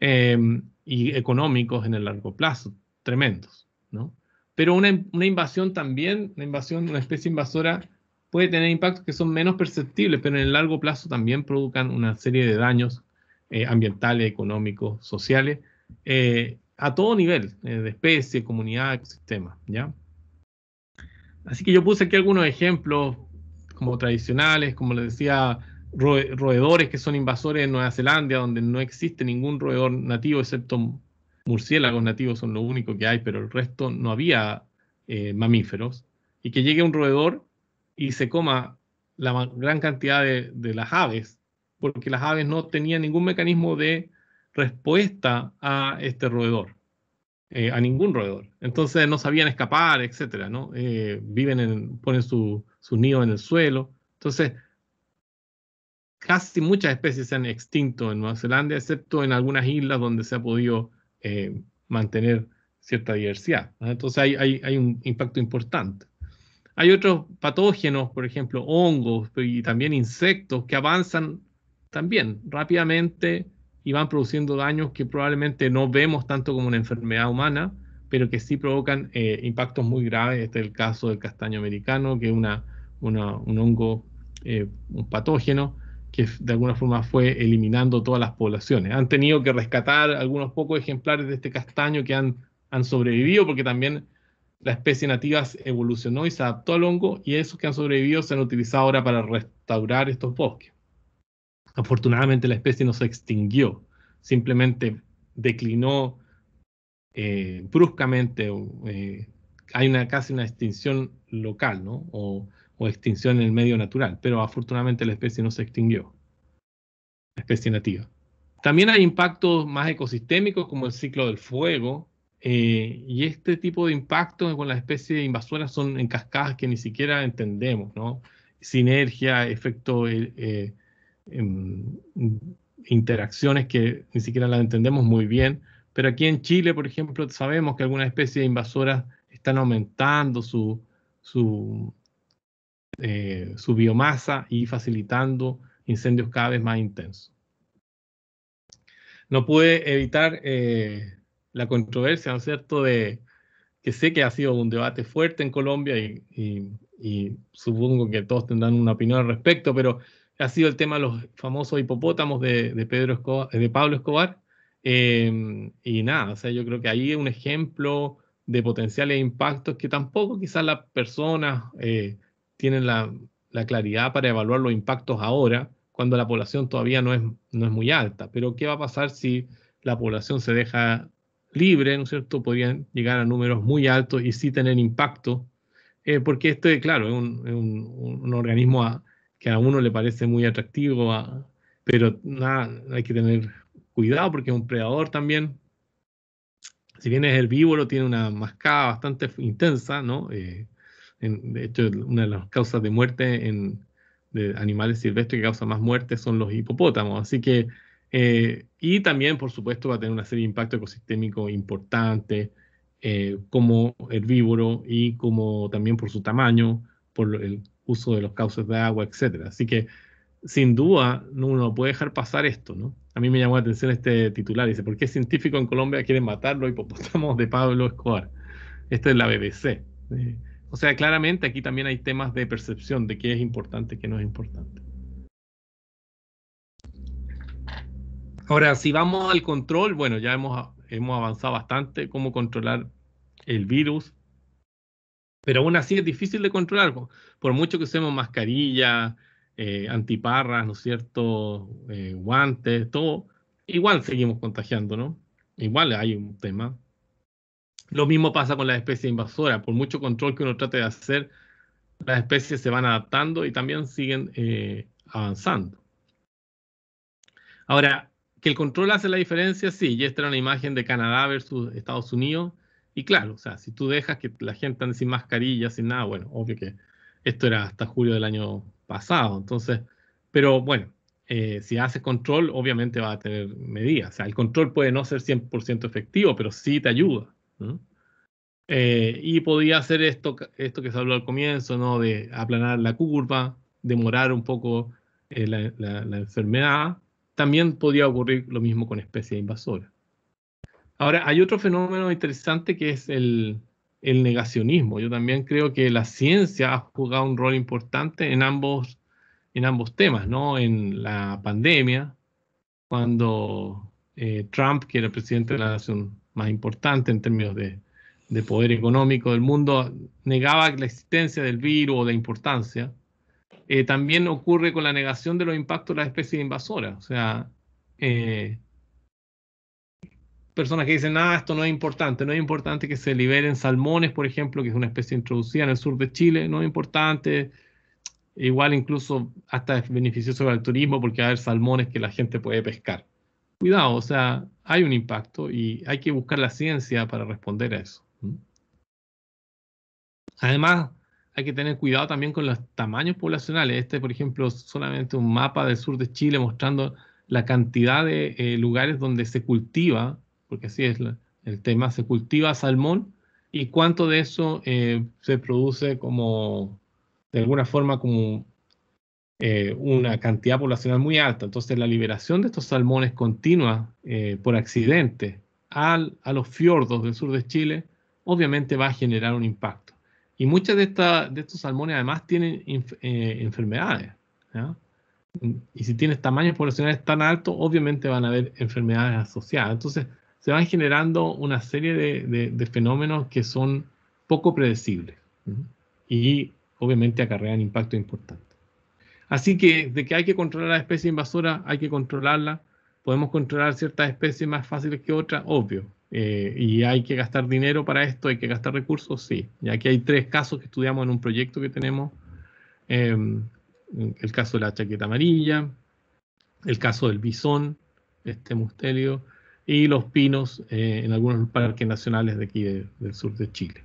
S2: Em, y económicos en el largo plazo, tremendos. ¿no? Pero una, una, invasión también, una invasión, una especie invasora puede tener impactos que son menos perceptibles, pero en el largo plazo también provocan una serie de daños eh, ambientales, económicos, sociales, eh, a todo nivel, de especie, comunidad, ecosistema. ¿ya? Así que yo puse aquí algunos ejemplos como tradicionales, como les decía, roedores que son invasores en Nueva Zelanda, donde no existe ningún roedor nativo, excepto murciélagos nativos son lo único que hay, pero el resto no había eh, mamíferos. Y que llegue un roedor y se coma la gran cantidad de las aves, porque las aves no tenían ningún mecanismo de respuesta a este roedor. Eh, a ningún roedor. Entonces no sabían escapar, etcétera, ¿no? Eh, viven en, ponen sus su nidos en el suelo. Entonces, casi muchas especies se han extinto en Nueva Zelanda, excepto en algunas islas donde se ha podido eh, mantener cierta diversidad. Entonces hay, hay, un impacto importante. Hay otros patógenos, por ejemplo, hongos y también insectos que avanzan también rápidamente y van produciendo daños que probablemente no vemos tanto como una enfermedad humana, pero que sí provocan eh, impactos muy graves. Este es el caso del castaño americano, que es una, un hongo, eh, un patógeno, que de alguna forma fue eliminando todas las poblaciones. Han tenido que rescatar algunos pocos ejemplares de este castaño que han, han sobrevivido, porque también la especie nativa evolucionó y se adaptó al hongo, y esos que han sobrevivido se han utilizado ahora para restaurar estos bosques. Afortunadamente la especie no se extinguió, simplemente declinó eh, bruscamente. Eh, hay una, casi una extinción local, ¿no? O, extinción en el medio natural, pero afortunadamente la especie no se extinguió, la especie nativa. También hay impactos más ecosistémicos como el ciclo del fuego, eh, y este tipo de impactos con las especies invasoras son en cascadas que ni siquiera entendemos, ¿no? Sinergia, efecto Em, interacciones que ni siquiera las entendemos muy bien. Pero aquí en Chile, por ejemplo, sabemos que algunas especies invasoras están aumentando su, su, eh, biomasa y facilitando incendios cada vez más intensos. No pude evitar eh, la controversia, ¿no es cierto?, de que sé que ha sido un debate fuerte en Colombia y, y supongo que todos tendrán una opinión al respecto, pero ha sido el tema de los famosos hipopótamos de, Pedro Escobar, de Pablo Escobar. Em, y nada, o sea, yo creo que ahí es un ejemplo de potenciales impactos que tampoco quizás las personas eh, tienen la, claridad para evaluar los impactos ahora, cuando la población todavía no es, es muy alta. Pero ¿qué va a pasar si la población se deja libre, ¿no es cierto? Podrían llegar a números muy altos y sí tener impacto, eh, porque este, claro, es un, un organismo que a uno le parece muy atractivo, pero nada, hay que tener cuidado porque es un predador también. Si bien es herbívoro, tiene una mascada bastante intensa, ¿no? Eh, de hecho, una de las causas de muerte en, de animales silvestres que causa más muerte son los hipopótamos. Así que, eh, y también, por supuesto, va a tener una serie de impacto ecosistémico importante eh, como herbívoro y como también por su tamaño, por el uso de los cauces de agua, etcétera. Así que, sin duda, uno puede dejar pasar esto, ¿no? A mí me llamó la atención este titular, dice, ¿por qué científico en Colombia quieren matarlo y hipopótamos de Pablo Escobar? Esta es la BBC. o sea, claramente aquí también hay temas de percepción de qué es importante, qué no es importante. Ahora, si vamos al control, bueno, ya hemos, hemos avanzado bastante, cómo controlar el virus, pero aún así es difícil de controlar, por mucho que usemos mascarilla, eh, antiparras, ¿no es cierto? Eh, guantes, todo. Igual seguimos contagiando, ¿no? Igual hay un tema. Lo mismo pasa con las especies invasoras. Por mucho control que uno trate de hacer, las especies se van adaptando y también siguen eh, avanzando. Ahora, que el control hace la diferencia, sí. Y esta era una imagen de Canadá versus Estados Unidos. Y claro, o sea, si tú dejas que la gente ande sin mascarilla, sin nada, bueno, obvio que esto era hasta julio del año pasado, entonces, pero bueno, eh, si haces control, obviamente va a tener medidas. O sea, el control puede no ser 100% efectivo, pero sí te ayuda. Eh, y podía hacer esto, esto que se habló al comienzo, ¿no? De aplanar la curva, demorar un poco eh, la, la enfermedad. También podía ocurrir lo mismo con especies invasoras. Ahora, hay otro fenómeno interesante que es el, negacionismo. Yo también creo que la ciencia ha jugado un rol importante en ambos, en ambos temas, ¿no? En la pandemia, cuando eh, Trump, que era el presidente de la nación más importante en términos de, poder económico del mundo, negaba la existencia del virus o la importancia. Eh, también ocurre con la negación de los impactos de las especies invasoras. O sea, eh, personas que dicen, ah, esto no es importante, no es importante que se liberen salmones, por ejemplo, que es una especie introducida en el sur de Chile, no es importante. Igual incluso hasta es beneficioso para el turismo porque va a haber salmones que la gente puede pescar. Cuidado, o sea, hay un impacto y hay que buscar la ciencia para responder a eso. Además, hay que tener cuidado también con los tamaños poblacionales. Este, por ejemplo, solamente un mapa del sur de Chile mostrando la cantidad de eh, lugares donde se cultiva porque así es el tema, se cultiva salmón y cuánto de eso eh, se produce como, de alguna forma, como eh, una cantidad poblacional muy alta. Entonces la liberación de estos salmones continua eh, por accidente al, a los fiordos del sur de Chile, obviamente va a generar un impacto. Y muchas de, de estos salmones además tienen enfermedades. Y si tienes tamaños poblacionales tan altos, obviamente van a haber enfermedades asociadas. Entonces, se van generando una serie de, de, fenómenos que son poco predecibles y obviamente acarrean impacto importante. Así que de que hay que controlar la especie invasora, hay que controlarla. Podemos controlar ciertas especies más fáciles que otras, obvio. Eh, y hay que gastar dinero para esto, hay que gastar recursos, sí. Y aquí hay tres casos que estudiamos en un proyecto que tenemos. Em, el caso de la chaqueta amarilla, el caso del bisón, este mustelio, y los pinos eh, en algunos parques nacionales de aquí del sur de Chile.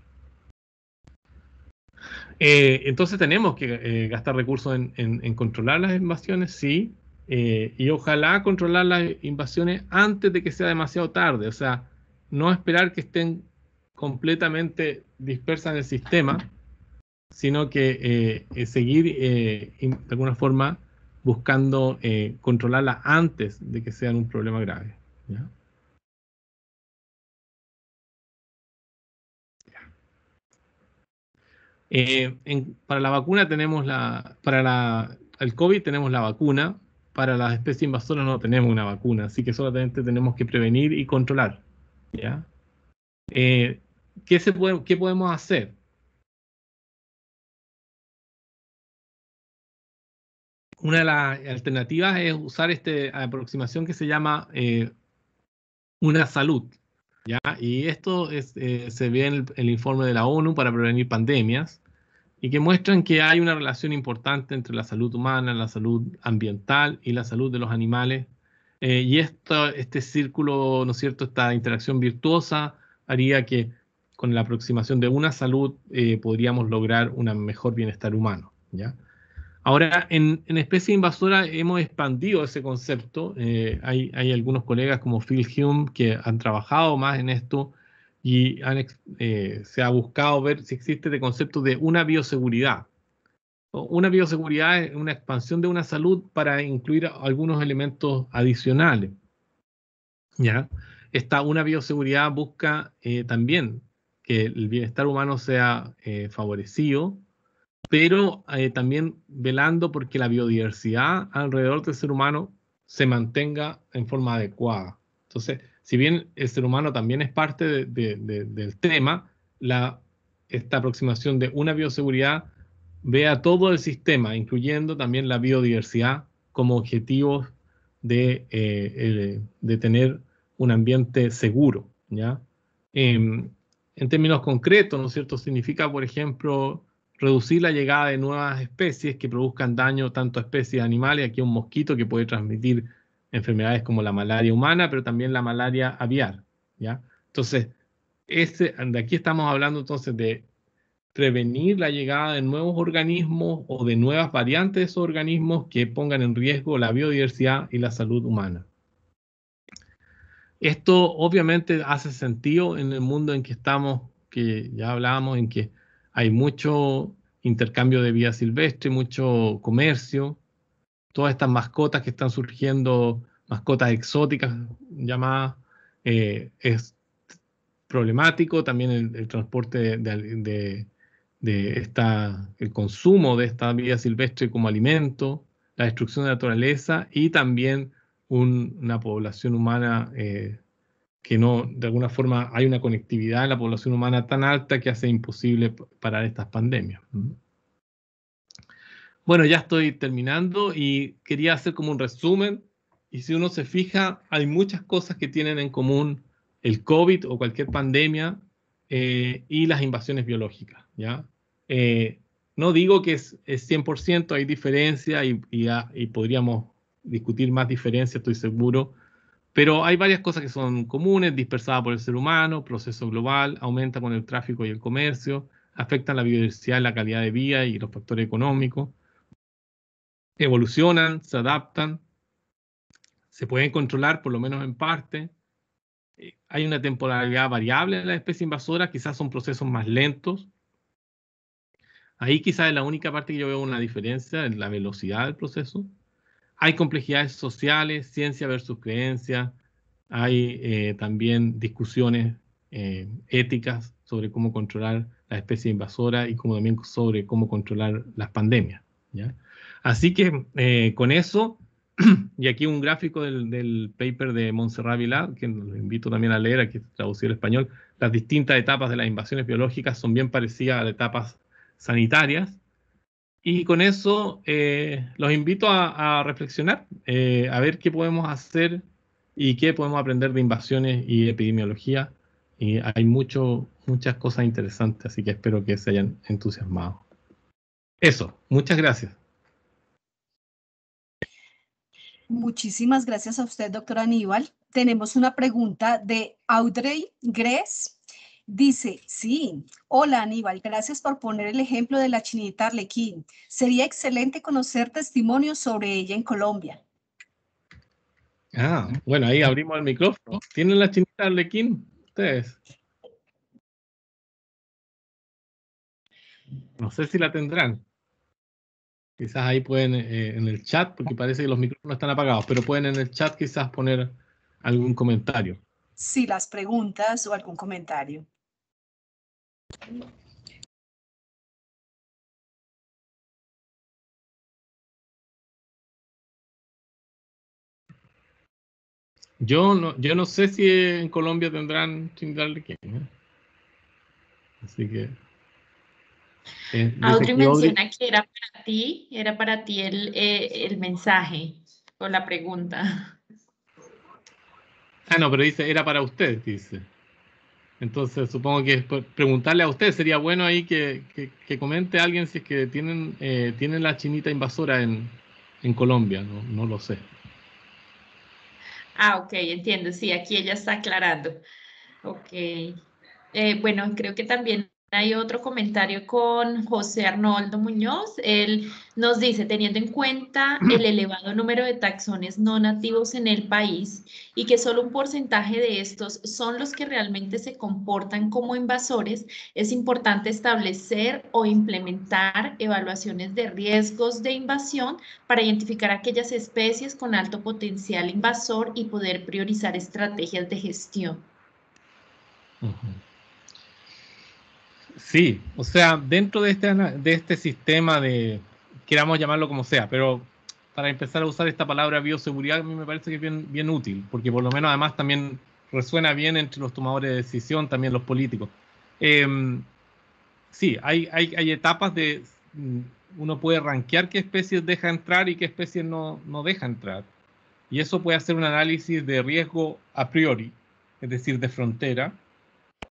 S2: Eh, entonces tenemos que eh, gastar recursos en, controlar las invasiones, sí, y ojalá controlar las invasiones antes de que sea demasiado tarde, o sea, no esperar que estén completamente dispersas en el sistema, sino que seguir de alguna forma buscando controlarlas antes de que sean un problema grave. Eh, para la vacuna tenemos la, para la, el COVID tenemos la vacuna, para las especies invasoras no tenemos una vacuna, así que solamente tenemos que prevenir y controlar. ¿ya? Eh, ¿qué, se ¿Qué podemos hacer? Una de las alternativas es usar esta aproximación que se llama eh, una salud. ¿ya? Y esto es, se ve en el informe de la ONU para prevenir pandemias y que muestran que hay una relación importante entre la salud humana, la salud ambiental y la salud de los animales. Eh, y esto, este círculo, ¿no es cierto?, esta interacción virtuosa haría que con la aproximación de una salud eh, podríamos lograr un mejor bienestar humano. ¿ya? Ahora, en, en, especie invasora hemos expandido ese concepto. Eh, hay, hay, algunos colegas como Phil Hume que han trabajado más en esto y eh, se ha buscado ver si existe el este concepto de una bioseguridad. Una bioseguridad es una expansión de una salud para incluir algunos elementos adicionales. ¿ya? Esta una bioseguridad busca eh, también que el bienestar humano sea eh, favorecido, pero también velando porque la biodiversidad alrededor del ser humano se mantenga en forma adecuada. Entonces, si bien el ser humano también es parte del tema, la, esta aproximación de una bioseguridad ve a todo el sistema, incluyendo también la biodiversidad, como objetivos de, eh, de tener un ambiente seguro. ¿ya? Em, en términos concretos, ¿no es cierto? Significa, por ejemplo, reducir la llegada de nuevas especies que produzcan daño tanto a especies animales, aquí un mosquito que puede transmitir enfermedades como la malaria humana, pero también la malaria aviar. ¿ya? Entonces, este, de aquí estamos hablando entonces de prevenir la llegada de nuevos organismos o de nuevas variantes de esos organismos que pongan en riesgo la biodiversidad y la salud humana. Esto obviamente hace sentido en el mundo en que estamos, que ya hablábamos, en que hay mucho intercambio de vida silvestre, mucho comercio, todas estas mascotas que están surgiendo, mascotas exóticas llamadas, eh, es problemático. También el, transporte de, esta, el consumo de esta vida silvestre como alimento, la destrucción de la naturaleza y también una población humana eh, que no, de alguna forma, hay una conectividad en la población humana tan alta que hace imposible parar estas pandemias. Bueno, ya estoy terminando y quería hacer como un resumen. Y si uno se fija, hay muchas cosas que tienen en común el COVID o cualquier pandemia eh, y las invasiones biológicas. ¿ya? Eh, no digo que es, 100%, hay diferencia y, y, podríamos discutir más diferencias, estoy seguro, pero hay varias cosas que son comunes, dispersadas por el ser humano, proceso global, aumenta con el tráfico y el comercio, afectan la biodiversidad, la calidad de vida y los factores económicos evolucionan, se adaptan, se pueden controlar por lo menos en parte. Eh, hay una temporalidad variable en las especies invasoras, quizás son procesos más lentos. Ahí quizás es la única parte que yo veo una diferencia en la velocidad del proceso. Hay complejidades sociales, ciencia versus creencia, hay eh, también discusiones eh, éticas sobre cómo controlar la especie invasora y también sobre cómo controlar las pandemias. ¿ya? Así que eh, con eso, y aquí un gráfico del, paper de Montserrat Villar, que lo invito también a leer, aquí traducido al español, las distintas etapas de las invasiones biológicas son bien parecidas a las etapas sanitarias. Y con eso eh, los invito a, reflexionar, eh, a ver qué podemos hacer y qué podemos aprender de invasiones y epidemiología. Y hay mucho, muchas cosas interesantes, así que espero que se hayan entusiasmado. Eso, muchas gracias.
S1: Muchísimas gracias a usted, doctor Aníbal. Tenemos una pregunta de Audrey Gres. Dice, sí, hola Aníbal, gracias por poner el ejemplo de la chinita Arlequín. Sería excelente conocer testimonios sobre ella en Colombia.
S2: Ah, bueno, ahí abrimos el micrófono. ¿Tienen la chinita Arlequín ustedes? No sé si la tendrán. Quizás ahí pueden eh, en el chat, porque parece que los micrófonos están apagados, pero pueden en el chat quizás poner algún comentario.
S1: Sí, las preguntas o algún comentario.
S2: Yo no, yo no sé si en Colombia tendrán sin darle ¿eh? Así que eh, Audrey menciona
S3: que era para ti, era para ti el, eh, el, mensaje o la pregunta.
S2: Ah, no, pero dice, era para usted, dice. Entonces, supongo que preguntarle a usted sería bueno ahí que, que, que comente alguien si es que tienen, eh, tienen la chinita invasora en, en Colombia, no, no lo sé.
S3: Ah, ok, entiendo, sí, aquí ella está aclarando. Ok. Eh, bueno, creo que también hay otro comentario con José Arnoldo Muñoz. Él nos dice, teniendo en cuenta el elevado número de taxones no nativos en el país y que solo un porcentaje de estos son los que realmente se comportan como invasores, es importante establecer o implementar evaluaciones de riesgos de invasión para identificar aquellas especies con alto potencial invasor y poder priorizar estrategias de gestión.
S2: Sí, o sea, dentro de este, de este sistema de, queramos llamarlo como sea, pero para empezar a usar esta palabra bioseguridad a mí me parece que es bien, bien útil, porque por lo menos además también resuena bien entre los tomadores de decisión, también los políticos. Em, sí, hay, hay, hay, etapas de, mm, uno puede rankear qué especies deja entrar y qué especies no, no deja entrar. Y eso puede hacer un análisis de riesgo a priori, es decir, de frontera,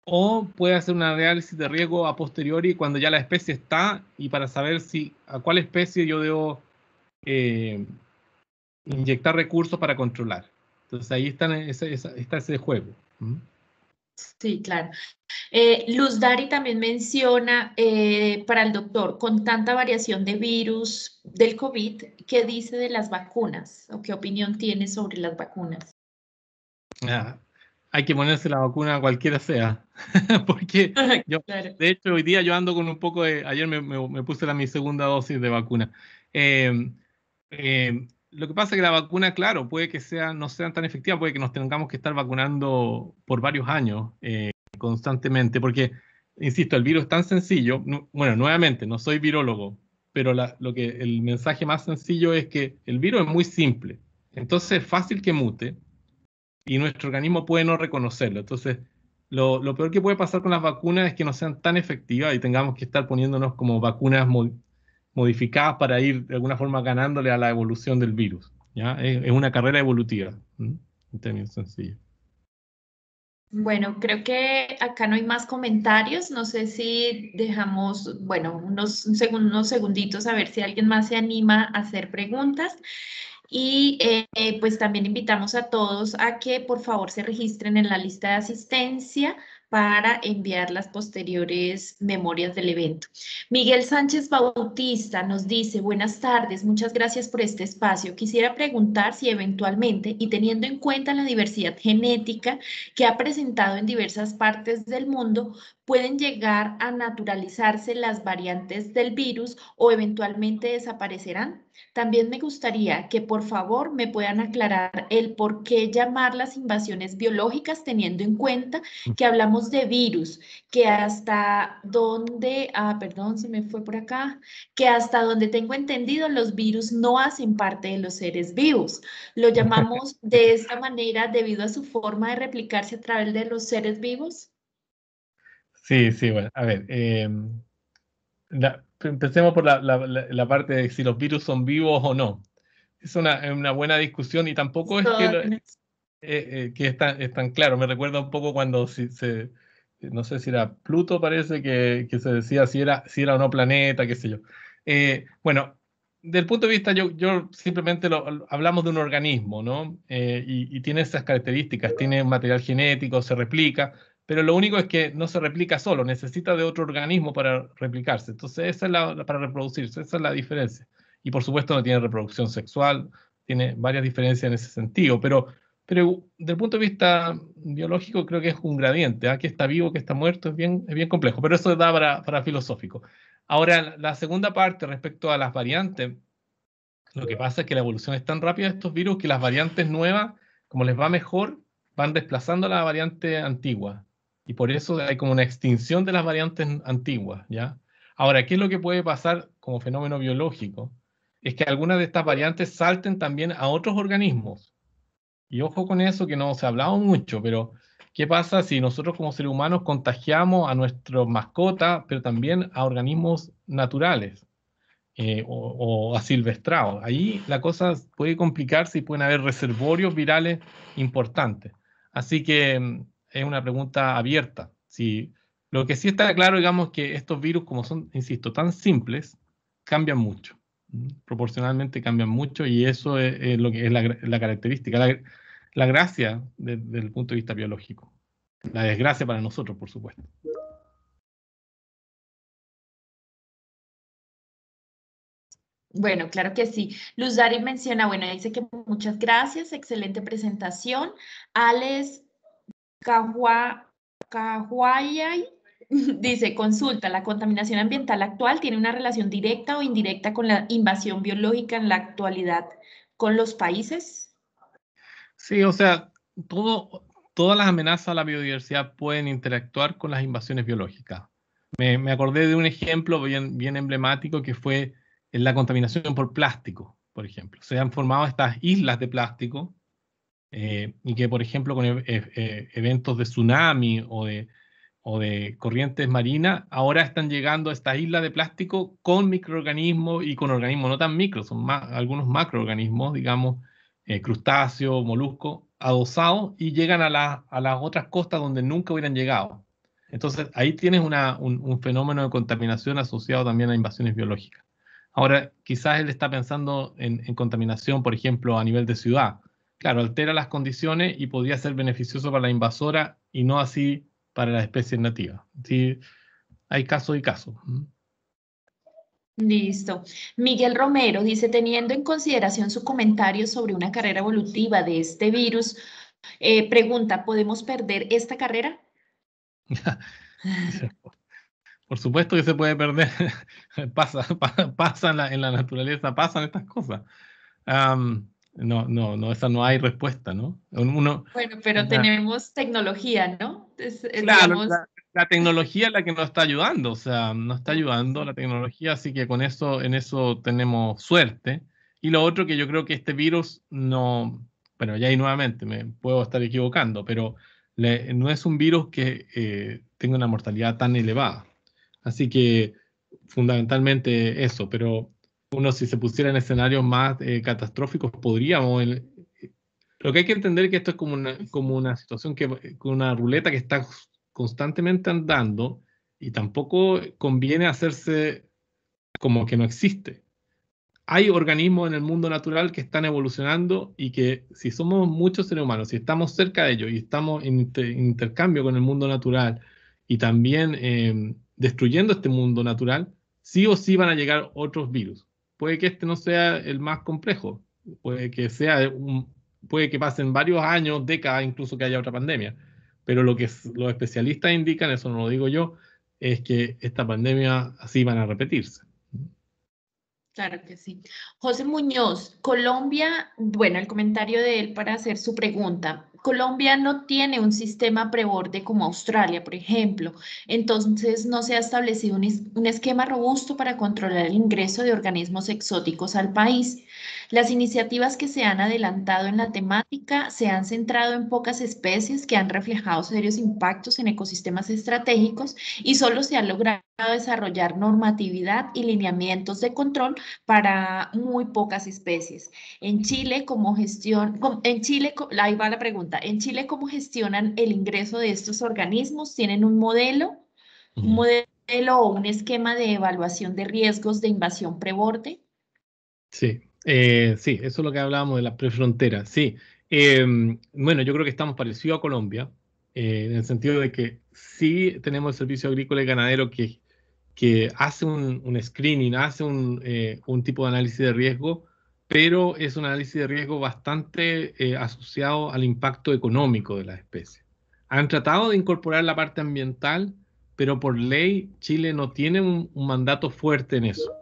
S2: o puede hacer una análisis de riesgo a posteriori cuando ya la especie está y para saber si a cuál especie yo debo eh, inyectar recursos para controlar. Entonces ahí está ese juego. ¿Mm?
S3: Sí, claro. Eh, Luz Dari también menciona eh, para el doctor, con tanta variación de virus del COVID, ¿qué dice de las vacunas o qué opinión tiene sobre las vacunas?
S2: Ah, hay que ponerse la vacuna cualquiera sea. Porque yo, de hecho, hoy día yo ando con un poco de. Ayer me, me, puse la mi segunda dosis de vacuna. Em, em, lo que pasa es que la vacuna, claro, puede que sea, no sean tan efectiva, puede que nos tengamos que estar vacunando por varios años eh, constantemente, porque, insisto, el virus es tan sencillo. bueno, nuevamente, no soy virólogo, pero lo que, el mensaje más sencillo es que el virus es muy simple. Entonces es fácil que mute, y nuestro organismo puede no reconocerlo. Entonces, lo, peor que puede pasar con las vacunas es que no sean tan efectivas y tengamos que estar poniéndonos como vacunas modificadas para ir de alguna forma ganándole a la evolución del virus. ¿ya? Es, una carrera evolutiva, en
S3: Bueno, creo que acá no hay más comentarios. No sé si dejamos, bueno, unos, unos segunditos a ver si alguien más se anima a hacer preguntas. Y eh, eh, pues también invitamos a todos a que por favor se registren en la lista de asistencia para enviar las posteriores memorias del evento. Miguel Sánchez Bautista nos dice, buenas tardes, muchas gracias por este espacio. Quisiera preguntar si eventualmente, y teniendo en cuenta la diversidad genética que ha presentado en diversas partes del mundo, pueden llegar a naturalizarse las variantes del virus o eventualmente desaparecerán. También me gustaría que por favor me puedan aclarar el por qué llamar las invasiones biológicas teniendo en cuenta que hablamos de virus, que hasta donde, ah, perdón, se me fue por acá, que hasta donde tengo entendido los virus no hacen parte de los seres vivos. Lo llamamos de esta manera debido a su forma de replicarse a través de los seres vivos.
S2: Sí, sí, bueno, a ver. Em, la, empecemos por la, la, parte de si los virus son vivos o no. Es una, una buena discusión y tampoco es que, eh, eh, que es, tan, claro. Me recuerda un poco cuando se, no sé si era Pluto, parece que, que, se decía si era, si era o no planeta, qué sé yo. Eh, bueno, del punto de vista, yo, yo simplemente lo, hablamos de un organismo, ¿no? Eh, y, y, tiene esas características, tiene material genético, se replica, pero lo único es que no se replica solo, necesita de otro organismo para replicarse. Entonces, esa es la, para reproducirse, esa es la diferencia. Y por supuesto no tiene reproducción sexual, tiene varias diferencias en ese sentido, pero, pero desde el punto de vista biológico creo que es un gradiente, Aquí ¿ah? está vivo, que está muerto, es bien, es bien complejo, pero eso da para, para filosófico. Ahora, la segunda parte respecto a las variantes, lo que pasa es que la evolución es tan rápida de estos virus que las variantes nuevas, como les va mejor, van desplazando a la variante antigua. Y por eso hay como una extinción de las variantes antiguas, ¿ya? Ahora, ¿qué es lo que puede pasar como fenómeno biológico? Es que algunas de estas variantes salten también a otros organismos. Y ojo con eso, que no se ha hablado mucho, pero ¿qué pasa si nosotros como seres humanos contagiamos a nuestro mascota, pero también a organismos naturales eh, o, a silvestrados. Ahí la cosa puede complicarse y pueden haber reservorios virales importantes. Así que mm, es una pregunta abierta. Si, lo que sí está claro, digamos, que estos virus, como son, insisto, tan simples, cambian mucho. Proporcionalmente cambian mucho y eso es, lo que es la, característica, la, gracia desde el punto de vista biológico. La desgracia para
S1: nosotros, por supuesto.
S3: Bueno, claro que sí. Luz Dari menciona, bueno, dice que muchas gracias, excelente presentación. Alex Cahuayay dice, consulta, la contaminación ambiental actual tiene una relación directa o indirecta con la invasión biológica en la actualidad con los países.
S2: Sí, o sea, todas las amenazas a la biodiversidad pueden interactuar con las invasiones biológicas. Me, acordé de un ejemplo bien, bien emblemático que fue la contaminación por plástico, por ejemplo. Se han formado estas islas de plástico eh, y que, por ejemplo, con e-, e-, eh, eventos de tsunami o de, de corrientes marinas, ahora están llegando a esta isla de plástico con microorganismos y con organismos no tan micro, son más, algunos macroorganismos, digamos, eh, crustáceos, moluscos, adosados y llegan a, las otras costas donde nunca hubieran llegado. Entonces, ahí tienes un, fenómeno de contaminación asociado también a invasiones biológicas. Ahora, quizás él está pensando en, en, contaminación, por ejemplo, a nivel de ciudad, claro, altera las condiciones y podría ser beneficioso para la invasora y no así para las especies nativas. Sí, hay caso y caso.
S3: Listo. Miguel Romero dice, teniendo en consideración su comentario sobre una carrera evolutiva de este virus, eh, pregunta, ¿podemos perder esta carrera?
S2: Por supuesto que se puede perder. pasa, pasa en, la, naturaleza, pasan estas cosas. Um, no, no, no, esa no hay respuesta, ¿no? bueno,
S3: pero tenemos tecnología, ¿no? claro,
S2: la, tecnología es la que nos está ayudando, o sea, nos está ayudando la tecnología, así que con eso, en eso tenemos suerte. Y lo otro que yo creo que este virus no, bueno, ya ahí nuevamente me puedo estar equivocando, pero no es un virus que eh, tenga una mortalidad tan elevada. Así que fundamentalmente eso, pero uno si se pusiera en escenarios más eh, catastróficos, podríamos... lo que hay que entender es que esto es como una, como una situación, que una ruleta que está constantemente andando y tampoco conviene hacerse como que no existe. Hay organismos en el mundo natural que están evolucionando y que si somos muchos seres humanos, si estamos cerca de ellos y estamos en intercambio con el mundo natural y también eh, destruyendo este mundo natural, sí o sí van a llegar otros virus puede que este no sea el más complejo, puede que sea puede que pasen varios años, décadas, incluso que haya otra pandemia. Pero lo que los especialistas indican, eso no lo digo yo, es que esta pandemia así van a repetirse.
S3: Claro que sí. José Muñoz, Colombia, bueno, el comentario de él para hacer su pregunta. Colombia no tiene un sistema preborde como Australia, por ejemplo. Entonces, no se ha establecido un, un esquema robusto para controlar el ingreso de organismos exóticos al país. Las iniciativas que se han adelantado en la temática se han centrado en pocas especies que han reflejado serios impactos en ecosistemas estratégicos y solo se ha logrado desarrollar normatividad y lineamientos de control para muy pocas especies. En Chile, como gestión, en Chile, la pregunta, en Chile, ¿cómo gestionan el ingreso de estos organismos? ¿Tienen un modelo? ¿Un modelo o un esquema de evaluación de riesgos de invasión preborde?
S2: Sí, eh, sí, eso es lo que hablábamos de las prefronteras, sí. Em, bueno, yo creo que estamos parecidos a Colombia, eh, en el sentido de que sí tenemos el servicio agrícola y ganadero que, que hace un, screening, hace un, eh, un, tipo de análisis de riesgo, pero es un análisis de riesgo bastante asociado al impacto económico de las especies. Han tratado de incorporar la parte ambiental, pero por ley Chile no tiene un mandato fuerte en eso.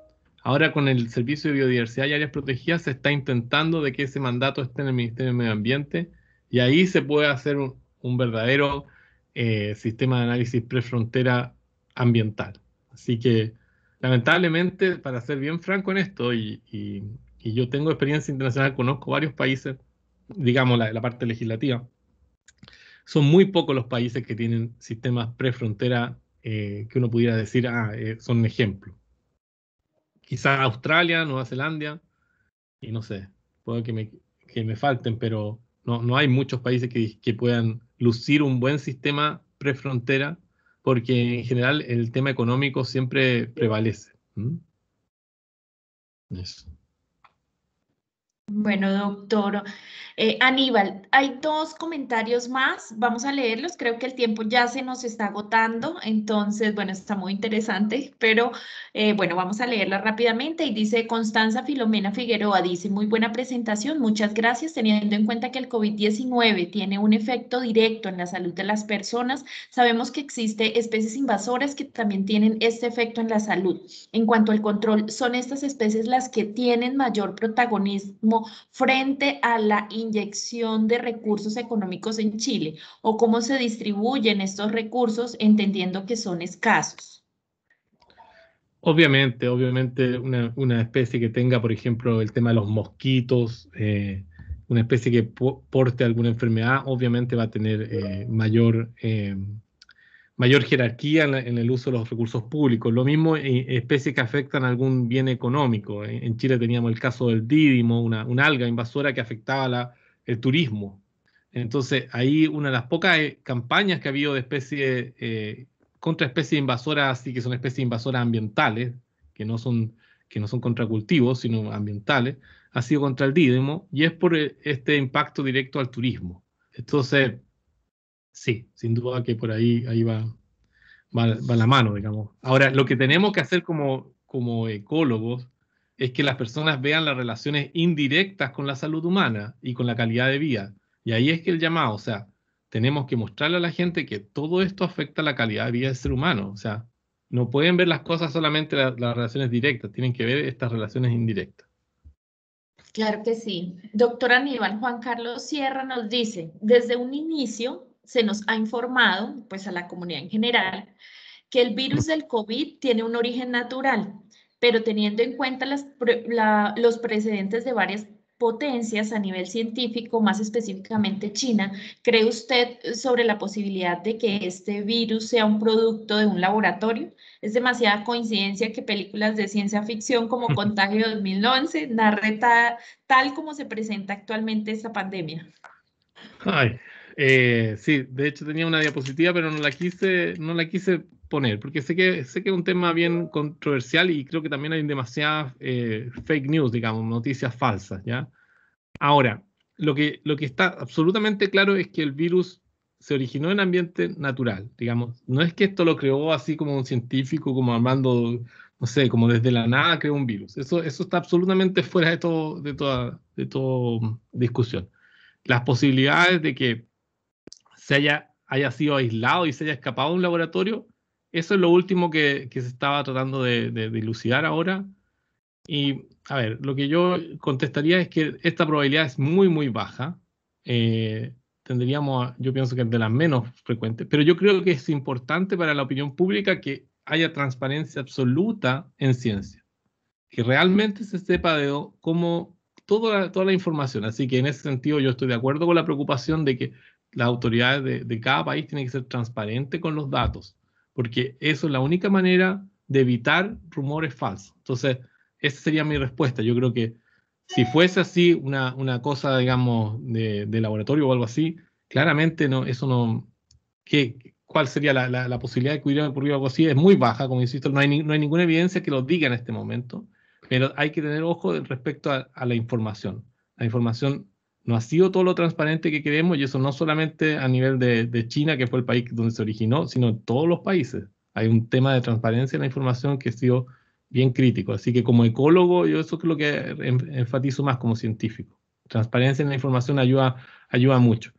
S2: Ahora con el Servicio de Biodiversidad y Áreas Protegidas se está intentando de que ese mandato esté en el Ministerio de Medio Ambiente y ahí se puede hacer un, verdadero eh, sistema de análisis prefrontera ambiental. Así que lamentablemente, para ser bien franco en esto, y, yo tengo experiencia internacional, conozco varios países, digamos la, la parte legislativa, son muy pocos los países que tienen sistemas prefrontera eh, que uno pudiera decir, ah, eh, son ejemplos. ejemplo quizá Australia, Nueva Zelanda, y no sé, Puedo que me, que me falten, pero no, hay muchos países que, puedan lucir un buen sistema prefrontera, porque en general el tema económico siempre prevalece. Eso.
S3: Bueno, doctor eh, Aníbal, hay dos comentarios más, vamos a leerlos, creo que el tiempo ya se nos está agotando, entonces, bueno, está muy interesante, pero eh, bueno, vamos a leerla rápidamente y dice Constanza Filomena Figueroa, dice, muy buena presentación, muchas gracias, teniendo en cuenta que el COVID-19 tiene un efecto directo en la salud de las personas, sabemos que existe especies invasoras que también tienen este efecto en la salud. En cuanto al control, son estas especies las que tienen mayor protagonismo frente a la inyección de recursos económicos en Chile o cómo se distribuyen estos recursos entendiendo que son escasos?
S2: Obviamente, obviamente una, especie que tenga, por ejemplo, el tema de los mosquitos, eh, una especie que porte alguna enfermedad, obviamente va a tener eh, mayor... Eh, mayor jerarquía en, el uso de los recursos públicos. Lo mismo en especies que afectan algún bien económico. En, Chile teníamos el caso del dídimo, una, una alga invasora que afectaba la, el turismo. Entonces, ahí una de las pocas eh, campañas que ha habido de especie eh, contra especies invasoras, así que son especies invasoras ambientales, que no son, que no son contra cultivos, sino ambientales, ha sido contra el dídimo y es por eh, este impacto directo al turismo. Entonces, sí, sin duda que por ahí, ahí va, va, la mano, digamos. Ahora, lo que tenemos que hacer como, como ecólogos es que las personas vean las relaciones indirectas con la salud humana y con la calidad de vida. Y ahí es que el llamado, o sea, tenemos que mostrarle a la gente que todo esto afecta la calidad de vida del ser humano. O sea, no pueden ver las cosas solamente las relaciones directas, tienen que ver estas relaciones indirectas.
S3: Claro que sí. Doctor Aníbal, Juan Carlos Sierra nos dice, desde un inicio se nos ha informado, pues a la comunidad en general, que el virus del COVID tiene un origen natural, pero teniendo en cuenta las, los precedentes de varias potencias a nivel científico, más específicamente China, ¿cree usted sobre la posibilidad de que este virus sea un producto de un laboratorio? Es demasiada coincidencia que películas de ciencia ficción como Contagio 2011 narre tal como se presenta actualmente esta pandemia.
S2: Ay, eh, sí, de hecho tenía una diapositiva, pero no la quise, no la quise poner, porque sé que, sé que es un tema bien controversial y creo que también hay demasiadas eh, fake news, digamos, noticias falsas, ¿ya? Ahora, lo que, lo que está absolutamente claro es que el virus se originó en ambiente natural, digamos. No es que esto lo creó así como un científico, como armando, no sé, como desde la nada creó un virus. Eso, eso está absolutamente fuera de, todo, de, toda, de toda discusión. Las posibilidades de que se haya, haya sido aislado y se haya escapado de un laboratorio. Eso es lo último que, se estaba tratando de, dilucidar ahora. Y a ver, lo que yo contestaría es que esta probabilidad es muy, muy baja. Eh, tendríamos, yo pienso que es de las menos frecuentes, pero yo creo que es importante para la opinión pública que haya transparencia absoluta en ciencia, que realmente se sepa de cómo toda, toda la información. Así que en ese sentido yo estoy de acuerdo con la preocupación de que las autoridades de, cada país tienen que ser transparentes con los datos, porque eso es la única manera de evitar rumores falsos. Entonces, esa sería mi respuesta. Yo creo que si fuese así una, una cosa, digamos, de, laboratorio o algo así, claramente no, eso no... ¿qué, ¿Cuál sería la, posibilidad de que hubiera ocurrido algo así? Es muy baja, como insisto, no hay, ninguna evidencia que lo diga en este momento, pero hay que tener ojo respecto a la información. La información no ha sido todo lo transparente que queremos y eso no solamente a nivel de, China, que fue el país donde se originó, sino en todos los países. Hay un tema de transparencia en la información que ha sido bien crítico. Así que como ecólogo, yo eso es lo que enfatizo más como científico. Transparencia en la información ayuda, ayuda mucho.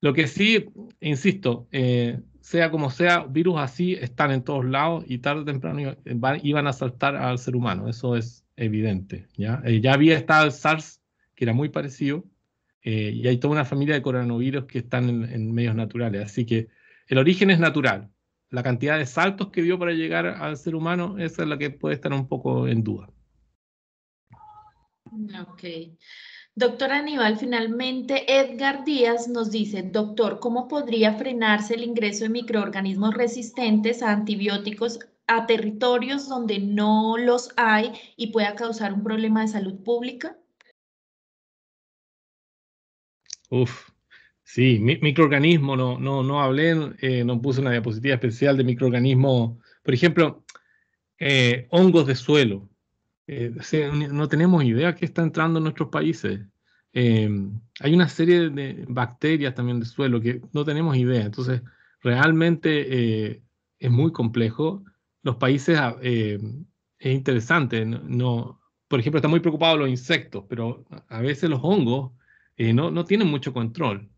S2: Lo que sí, insisto, eh, sea como sea, virus así están en todos lados y tarde o temprano iban, a saltar al ser humano. Eso es evidente. ¿ya? Eh, ya había estado el SARS, que era muy parecido, eh, y hay toda una familia de coronavirus que están en, medios naturales. Así que el origen es natural. La cantidad de saltos que dio para llegar al ser humano, esa es la que puede estar un poco en duda.
S3: Ok. Doctor Aníbal, finalmente Edgar Díaz nos dice, doctor, ¿cómo podría frenarse el ingreso de microorganismos resistentes a antibióticos a territorios donde no los hay y pueda causar un problema de salud pública?
S2: Uf, sí, mi, microorganismo, no, no, no hablé, eh, no puse una diapositiva especial de microorganismo. Por ejemplo, eh, hongos de suelo. Eh, no tenemos idea qué está entrando en nuestros países. hay una serie de bacterias también de suelo que no tenemos idea. Entonces, realmente es muy complejo. Los países, ah, es interesante, no, por ejemplo, están muy preocupados los insectos, pero a veces los hongos no, no tienen mucho control.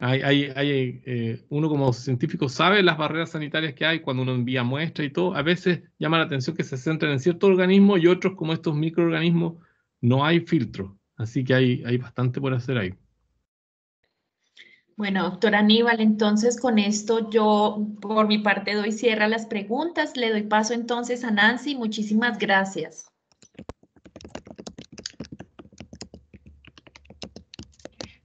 S2: Hay, eh, uno como científico sabe las barreras sanitarias que hay cuando uno envía muestra y todo. A veces llama la atención que se centran en ciertos organismos y otros como estos microorganismos no hay filtro. Así que hay, hay bastante por hacer ahí.
S3: Bueno, doctor Aníbal, entonces con esto yo por mi parte doy cierre a las preguntas. Le doy paso entonces a Nancy. Muchísimas gracias.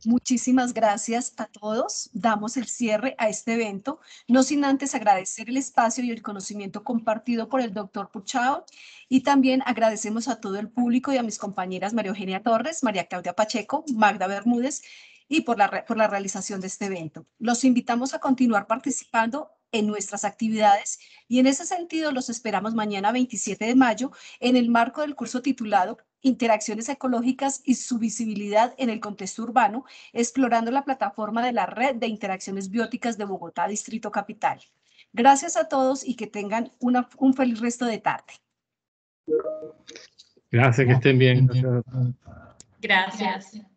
S1: Muchísimas gracias a todos. Damos el cierre a este evento, no sin antes agradecer el espacio y el conocimiento compartido por el doctor Puchao y también agradecemos a todo el público y a mis compañeras María Eugenia Torres, María Claudia Pacheco, Magda Bermúdez y por la, por la realización de este evento. Los invitamos a continuar participando en nuestras actividades y en ese sentido los esperamos mañana 27 de mayo en el marco del curso titulado Interacciones ecológicas y su visibilidad en el contexto urbano, explorando la plataforma de la Red de Interacciones Bióticas de Bogotá, Distrito Capital. Gracias a todos y que tengan un feliz resto de tarde. Gracias, que estén bien. Gracias.